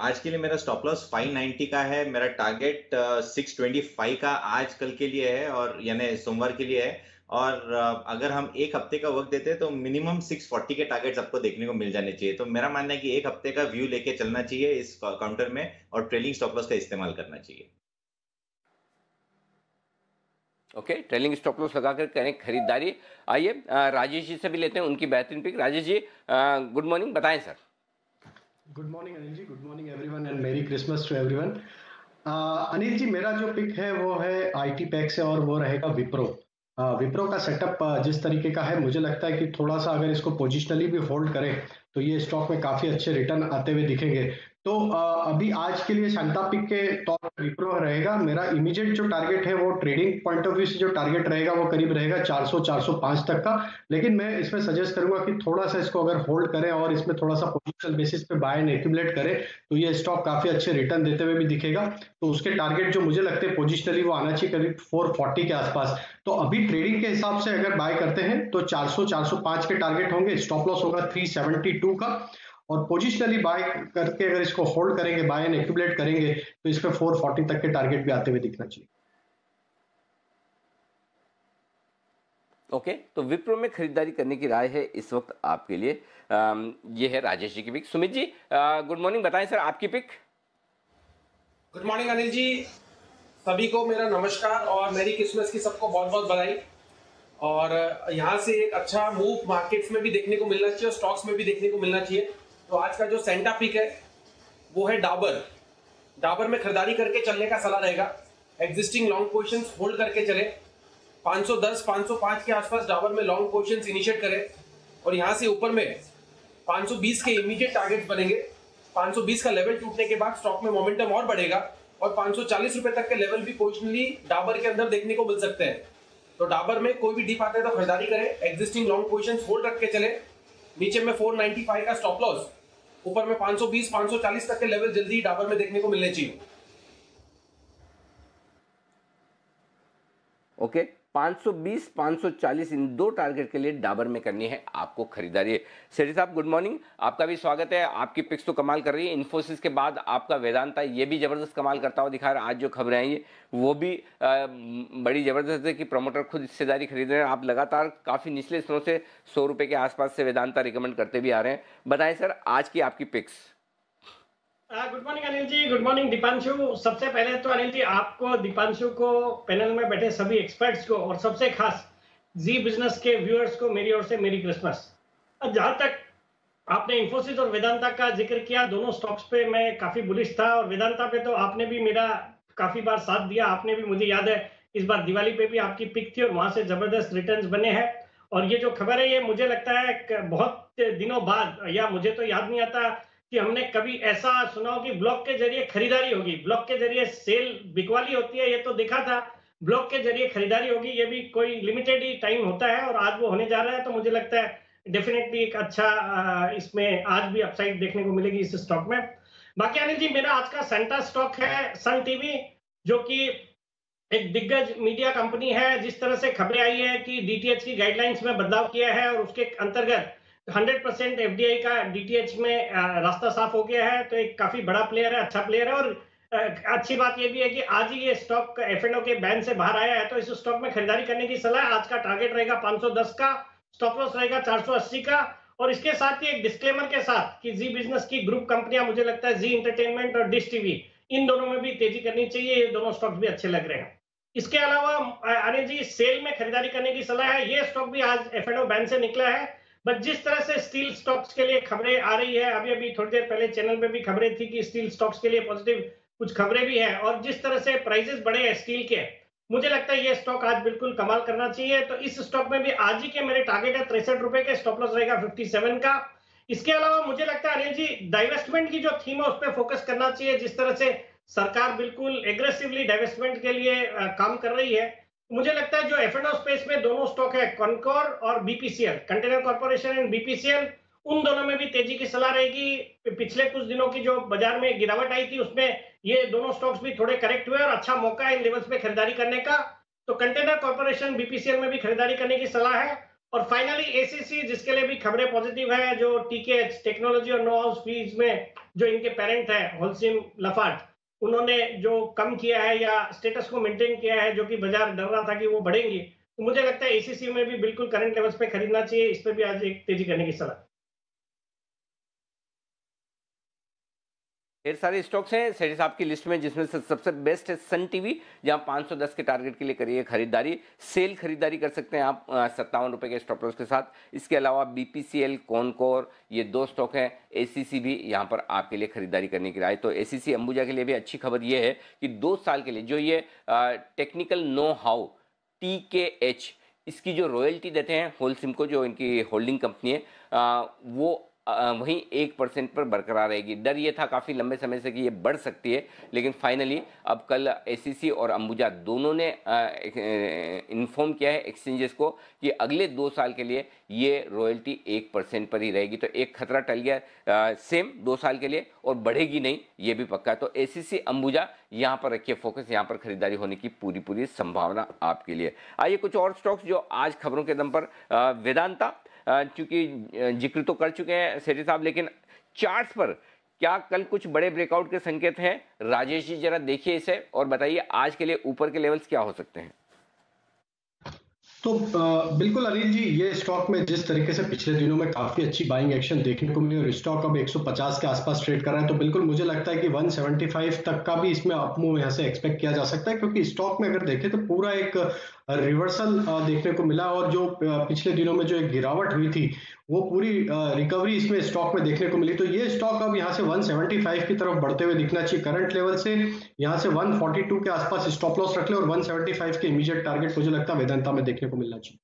आज के लिए मेरा स्टॉप लॉस 590 का है मेरा टारगेट uh, 625 का आज कल के लिए है और यानी सोमवार के लिए है और uh, अगर हम एक हफ्ते का वक्त देते हैं तो मिनिमम 640 के टारगेट्स आपको देखने को मिल जाने चाहिए तो मेरा मानना है कि एक हफ्ते का व्यू लेके चलना चाहिए इस काउंटर में और ट्रेलिंग स्टॉप लॉस का इस्तेमाल करना चाहिए ओके ट्रेलिंग स्टॉप लॉस लगाकर करें खरीदारी आइए राजेश जी से भी लेते हैं उनकी बेहतरीन pick Rajesh ji good morning बताएं sir good morning Anil ji good morning everyone and merry Christmas to everyone Anil ji मेरा जो पिक है वो है आईटी पैक से और वो रहेगा विप्रो विप्रो का सेटअप जिस तरीके का है मुझे लगता है कि थोड़ा सा अगर इसको पोजिशनली भी होल्ड करें तो ये स्टॉक में काफ़ी अच्छे रिटर्न आते हुए दिखेंगे तो अभी आज के लिए शांता पिक के तौर पर विप्रो रहेगा मेरा इमीडिएट जो टारगेट है वो ट्रेडिंग पॉइंट ऑफ व्यू से जो टारगेट रहेगा वो करीब रहेगा 400 405 तक का लेकिन मैं इसमें सजेस्ट करूंगा कि थोड़ा सा इसको अगर होल्ड करें और इसमें थोड़ा सा पोजिशनल बेसिस पे बाय एंड एक्यूमुलेट करें तो ये स्टॉक काफी अच्छे रिटर्न देते हुए भी दिखेगा तो उसके टारगेट जो मुझे लगते हैं पोजिशनली वो आना चाहिए करीब फोर के आसपास तो अभी ट्रेडिंग के हिसाब से अगर बाय करते हैं तो चार सौ के टारगेट होंगे स्टॉप लॉस होगा थ्री का और पोजिशनली बाय करके अगर इसको होल्ड करेंगे बाय एंड एक्यूबलेट करेंगे तो इस पर फोर फोर्टी तक के टारगेट भी आते हुए दिखना चाहिए ओके okay, तो विप्रो में खरीदारी करने की राय है इस वक्त आपके लिए यह है राजेश जी की pick Sumit ji good morning बताएं सर आपकी pick good morning Anil ji सभी को मेरा नमस्कार और मेरी क्रिसमस की सबको बहुत बहुत बधाई और यहाँ से एक अच्छा मूव मार्केट्स में भी देखने को मिलना चाहिए और स्टॉक्स में भी देखने को मिलना चाहिए तो आज का जो सेंटा पिक है वो है डाबर डाबर में खरीदारी करके चलने का सलाह रहेगा एग्जिस्टिंग लॉन्ग पोजिशन होल्ड करके चले 510 505 के आसपास डाबर में लॉन्ग पोजिशन इनिशिएट करें और यहाँ से ऊपर में 520 के इमीडिएट टारगेट बनेंगे 520 का लेवल टूटने के बाद स्टॉक में मोमेंटम और बढ़ेगा और 540 रुपए तक के लेवल भी पोजिशनली डाबर के अंदर देखने को मिल सकते हैं तो डाबर में कोई भी डीप आता है तो खरीदारी करें एग्जिस्टिंग लॉन्ग पोजिशन होल्ड रख के चले नीचे में 495 का स्टॉप लॉस ऊपर में 520 540 तक के लेवल जल्दी डाबर में देखने को मिलने चाहिए ओके okay. 520 540 इन दो टारगेट के लिए डाबर में करनी है आपको खरीदारी सेठी साहब गुड मॉर्निंग आपका भी स्वागत है आपकी पिक्स तो कमाल कर रही है इन्फोसिस के बाद आपका वेदांता ये भी ज़बरदस्त कमाल करता हुआ दिखा रहा है आज जो खबरें आई वो भी आ, बड़ी ज़बरदस्त है कि प्रमोटर खुद हिस्सेदारी खरीद रहे हैं आप लगातार काफ़ी निचले स्तरों से सौ रुपये के आसपास से वेदांता रिकमेंड करते भी आ रहे हैं बताएं सर आज की आपकी picks good morning Anil ji good morning Deepanshu सबसे पहले तो अनिल जी आपको दीपांशु को पैनल में बैठे सभी एक्सपर्ट्स को और सबसे खास जी बिजनेस के व्यूअर्स को मेरी ओर से मेरी क्रिसमस जहां तक आपने इंफोसिस और वेदांता का जिक्र किया दोनों स्टॉक्स पे मैं काफी बुलिश था और वेदांता पे तो आपने भी मेरा काफी बार साथ दिया आपने भी मुझे याद है इस बार दिवाली पे भी आपकी पिक थी और वहां से जबरदस्त रिटर्न बने हैं और ये जो खबर है ये मुझे लगता है बहुत दिनों बाद या मुझे तो याद नहीं आता कि हमने कभी ऐसा सुना हो कि ब्लॉक के जरिए खरीदारी होगी ब्लॉक के जरिए सेल बिकवाली होती है ये तो देखा था ब्लॉक के जरिए खरीदारी होगी ये भी कोई लिमिटेड ही टाइम होता है और आज वो होने जा रहा है तो मुझे लगता है डेफिनेटली एक अच्छा इसमें आज भी अपसाइड देखने को मिलेगी इस स्टॉक में बाकी अनिल जी मेरा आज का सेंटा स्टॉक है सन टीवी जो कि एक दिग्गज मीडिया कंपनी है जिस तरह से खबरें आई है कि डीटीएच की गाइडलाइंस में बदलाव किया है और उसके अंतर्गत हंड्रेड परसेंट एफ का डीटीएच में रास्ता साफ हो गया है तो एक काफी बड़ा प्लेयर है अच्छा प्लेयर है और अच्छी बात यह भी है कि आज ही ये स्टॉक एफ के बैन से बाहर आया है तो इस स्टॉक में खरीदारी करने की सलाह आज का टारगेट रहेगा 510 का स्टॉप लॉस रहेगा 480 का और इसके साथ ही एक डिस्क्लेमर के साथ कि जी बिजनेस की ग्रुप कंपनियां मुझे लगता है जी इंटरटेनमेंट और डिश टीवी इन दोनों में भी तेजी करनी चाहिए ये दोनों स्टॉक्स भी अच्छे लग रहे हैं इसके अलावा अनिल जी सेल में खरीदारी करने की सलाह है ये स्टॉक भी आज एफ बैन से निकला है बट जिस तरह से स्टील स्टॉक्स के लिए खबरें आ रही है अभी अभी थोड़ी देर पहले चैनल में भी खबरें थी कि स्टील स्टॉक्स के लिए पॉजिटिव कुछ खबरें भी है और जिस तरह से प्राइजेस बढ़े हैं स्टील के मुझे लगता है ये स्टॉक आज बिल्कुल कमाल करना चाहिए तो इस स्टॉक में भी आज ही के मेरे टारगेट है तिरसठ रुपए के स्टॉप लॉस रहेगा फिफ्टी का इसके अलावा मुझे लगता है अनिल जी डाइवेस्टमेंट की जो थीम है उस पर फोकस करना चाहिए जिस तरह से सरकार बिल्कुल एग्रेसिवली डाइवेस्टमेंट के लिए काम कर रही है मुझे लगता है जो एफ एंड स्पेस में दोनों स्टॉक है कॉनकॉर और BPCL container corporation and BPCL उन दोनों में भी तेजी की सलाह रहेगी पिछले कुछ दिनों की जो बाजार में गिरावट आई थी उसमें ये दोनों स्टॉक्स भी थोड़े करेक्ट हुए और अच्छा मौका है इन लेवल्स में खरीदारी करने का तो कंटेनर कॉर्पोरेशन बीपीसीएल में भी खरीदारी करने की सलाह है और फाइनली एसीसी जिसके लिए भी खबरें पॉजिटिव है जो टीकेएच टेक्नोलॉजी और नो हाउस फीस में जो इनके पेरेंट है होलसिम लफाट उन्होंने जो कम किया है या स्टेटस को मेंटेन किया है जो कि बाजार डर रहा था कि वो बढ़ेंगे तो मुझे लगता है एसीसी में भी बिल्कुल करंट लेवल्स पे खरीदना चाहिए इस पर भी आज एक तेजी करने की सलाह ढेर सारे स्टॉक्स हैं सेटिस आपकी लिस्ट में जिसमें से सबसे बेस्ट है सन टीवी जहां 510 के टारगेट के लिए करिए खरीदारी सेल खरीदारी कर सकते हैं आप सत्तावन रुपये के स्टॉप लॉस के साथ इसके अलावा B P C L Concor ये दो स्टॉक हैं ए सी सी भी यहाँ पर आपके लिए खरीदारी करने की राय तो ए सी सी अंबुजा के लिए भी अच्छी खबर ये है कि दो साल के लिए जो ये technical know how T K H इसकी जो रॉयल्टी देते हैं होलसिम को जो इनकी होल्डिंग कंपनी है आ, वो वहीं एक परसेंट पर बरकरार रहेगी डर ये था काफ़ी लंबे समय से कि ये बढ़ सकती है लेकिन फाइनली अब कल एसीसी और अंबुजा दोनों ने इन्फॉर्म किया है एक्सचेंजेस को कि अगले दो साल के लिए ये रॉयल्टी एक परसेंट पर ही रहेगी तो एक खतरा टल गया सेम दो साल के लिए और बढ़ेगी नहीं ये भी पक्का तो ए अंबुजा यहाँ पर रखिए फोकस यहाँ पर खरीदारी होने की पूरी पूरी संभावना आपके लिए आइए कुछ और स्टॉक्स जो आज खबरों के दम पर वेदांता चूँकि जिक्र तो कर चुके हैं सेठी साहब लेकिन चार्ट्स पर क्या कल कुछ बड़े ब्रेकआउट के संकेत हैं राजेश जी जरा देखिए इसे और बताइए आज के लिए ऊपर के लेवल्स क्या हो सकते हैं तो बिल्कुल अनिल जी ये स्टॉक में जिस तरीके से पिछले दिनों में काफी अच्छी बाइंग एक्शन देखने को मिली और स्टॉक अब 150 के आसपास ट्रेड कर रहा है तो बिल्कुल मुझे लगता है कि 175 तक का भी इसमें अपमूव यहाँ से एक्सपेक्ट किया जा सकता है क्योंकि स्टॉक में अगर देखें तो पूरा एक रिवर्सल देखने को मिला और जो पिछले दिनों में जो एक गिरावट हुई थी वो पूरी रिकवरी इसमें स्टॉक में देखने को मिली तो ये स्टॉक अब यहाँ से 175 की तरफ बढ़ते हुए दिखना चाहिए करंट लेवल से यहाँ से 142 के आसपास स्टॉप लॉस रख ले और 175 के इमीडिएट टारगेट मुझे लगता है वेदांता में देखने को मिलना चाहिए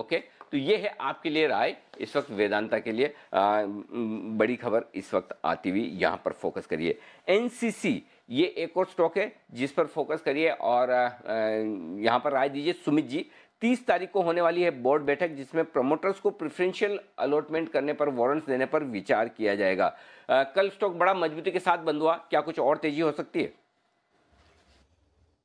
ओके okay, तो ये है आपके लिए राय इस वक्त वेदांता के लिए आ, बड़ी खबर इस वक्त आती हुई यहाँ पर फोकस करिए एनसीसी ये एक और स्टॉक है जिस पर फोकस करिए और यहाँ पर राय दीजिए सुमित जी तीस तारीख को होने वाली है बोर्ड बैठक जिसमें प्रमोटर्स को प्रिफरेंशियल अलॉटमेंट करने पर वारंट्स देने पर विचार किया जाएगा आ, कल स्टॉक बड़ा मजबूती के साथ बंद हुआ क्या कुछ और तेजी हो सकती है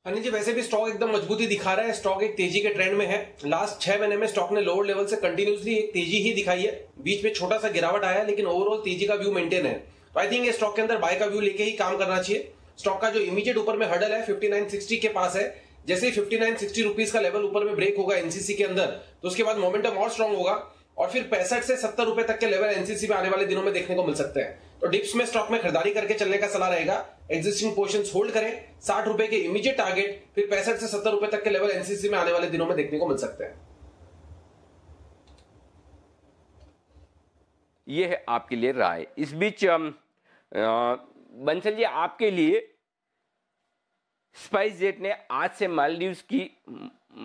अनिल जी वैसे भी स्टॉक एकदम मजबूती दिखा रहा है स्टॉक एक तेजी के ट्रेंड में है लास्ट छह महीने में स्टॉक ने लोअर लेवल से कंटिन्यूसली एक तेजी ही दिखाई है बीच में छोटा सा गिरावट आया लेकिन ओवरऑल तेजी का व्यू मेंटेन है तो आई थिंक ये स्टॉक के अंदर बाय का व्यू लेके ही काम करना चाहिए स्टॉक का जो इमीडिएट ऊपर में हर्डल है 5960 के पास है जैसे ही 5960 रुपीस का लेवल ऊपर में ब्रेक होगा एनसीसी के अंदर तो उसके बाद मोमेंटम और स्ट्रॉन्ग होगा और फिर पैंसठ से सत्तर रुपए तक के लेवल एनसीसी में आने वाले दिनों में देखने को मिल सकते हैं तो डिप्स में स्टॉक में खरीदारी करके चलने का सलाह रहेगा एग्जिस्टिंग पोर्शन होल्ड करें साठ रुपए के इमीडिएट टारगेट फिर पैंसठ से सत्तर रुपए तक के लेवल एनसीसी में आने वाले दिनों में देखने को मिल सकते हैं ये है आपके लिए राय इस बीच बंसल जी आपके लिए स्पाइस जेट ने आज से मालदीव की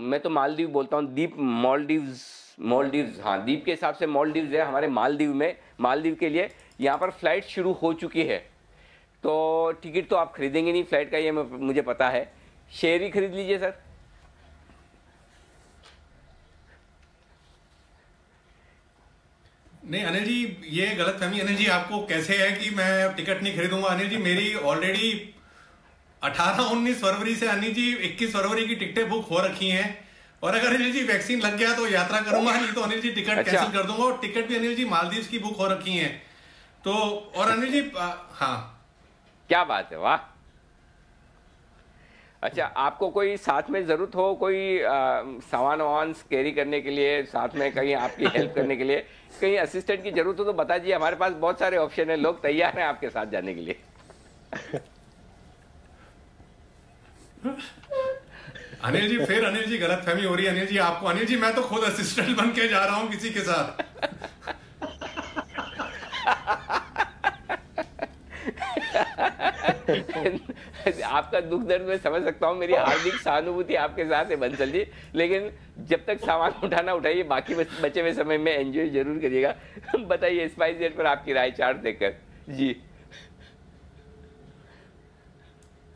मैं तो मालदीव बोलता हूँ दीप मॉलडीव्स मॉलडीव्स हाँ दीप के हिसाब से मॉलडीव्स है हमारे मालदीव में मालदीव के लिए यहाँ पर फ़्लाइट शुरू हो चुकी है तो टिकट तो आप खरीदेंगे नहीं फ़्लाइट का ये मुझे पता है शेयर ही खरीद लीजिए सर नहीं अनिल जी ये गलत फहमी अनिल जी आपको कैसे है कि मैं टिकट नहीं खरीदूंगा अनिल जी मेरी ऑलरेडी अठारह उन्नीस फरवरी से अनिल जी इक्कीस फरवरी की टिकटें बुक हो रखी हैं और अगर अनिल जी वैक्सीन लग गया तो यात्रा करूंगा नहीं तो अनिल जी टिकट अच्छा। कैंसिल कर दूंगा और टिकट भी अनिल जी मालदीव की बुक हो रखी है तो और अनिल जी आ, हाँ क्या बात है वाह अच्छा आपको कोई साथ में जरूरत हो कोई सामान वामान कैरी करने के लिए साथ में कहीं आपकी हेल्प करने के लिए कहीं असिस्टेंट की जरूरत हो तो बता दीजिए हमारे पास बहुत सारे ऑप्शन है लोग तैयार हैं आपके साथ जाने के लिए अनिल जी फिर अनिल जी गलत फहमी हो रही है अनिल जी आपको अनिल जी मैं तो खुद असिस्टेंट बन के जा रहा हूँ किसी के साथ आपका दुख दर्द मैं समझ सकता हूँ मेरी हार्दिक सहानुभूति आपके साथ है बंसल जी लेकिन जब तक सामान उठाना उठाइए बाकी बचे हुए समय में एंजॉय जरूर करिएगा बताइए स्पाइस जेट पर आपकी राय चार देखकर जी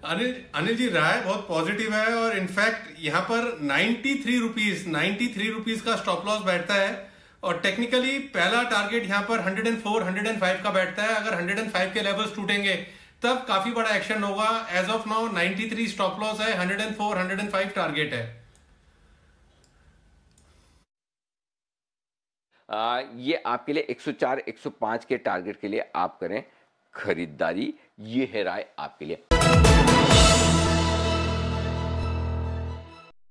अनिल अनिल जी राय बहुत पॉजिटिव है और इनफैक्ट यहाँ पर ninety three rupees ninety three rupees का स्टॉप लॉस बैठता है और टेक्निकली पहला टारगेट यहाँ पर hundred hundred and four and five का बैठता है अगर हंड्रेड एंड फाइव के लेवल्स टूटेंगे तब काफी बड़ा एक्शन होगा as of now three stop loss है hundred hundred and four and five target है आ, ये आपके लिए 104 105 के टारगेट के लिए आप करें खरीदारी ये है राय आपके लिए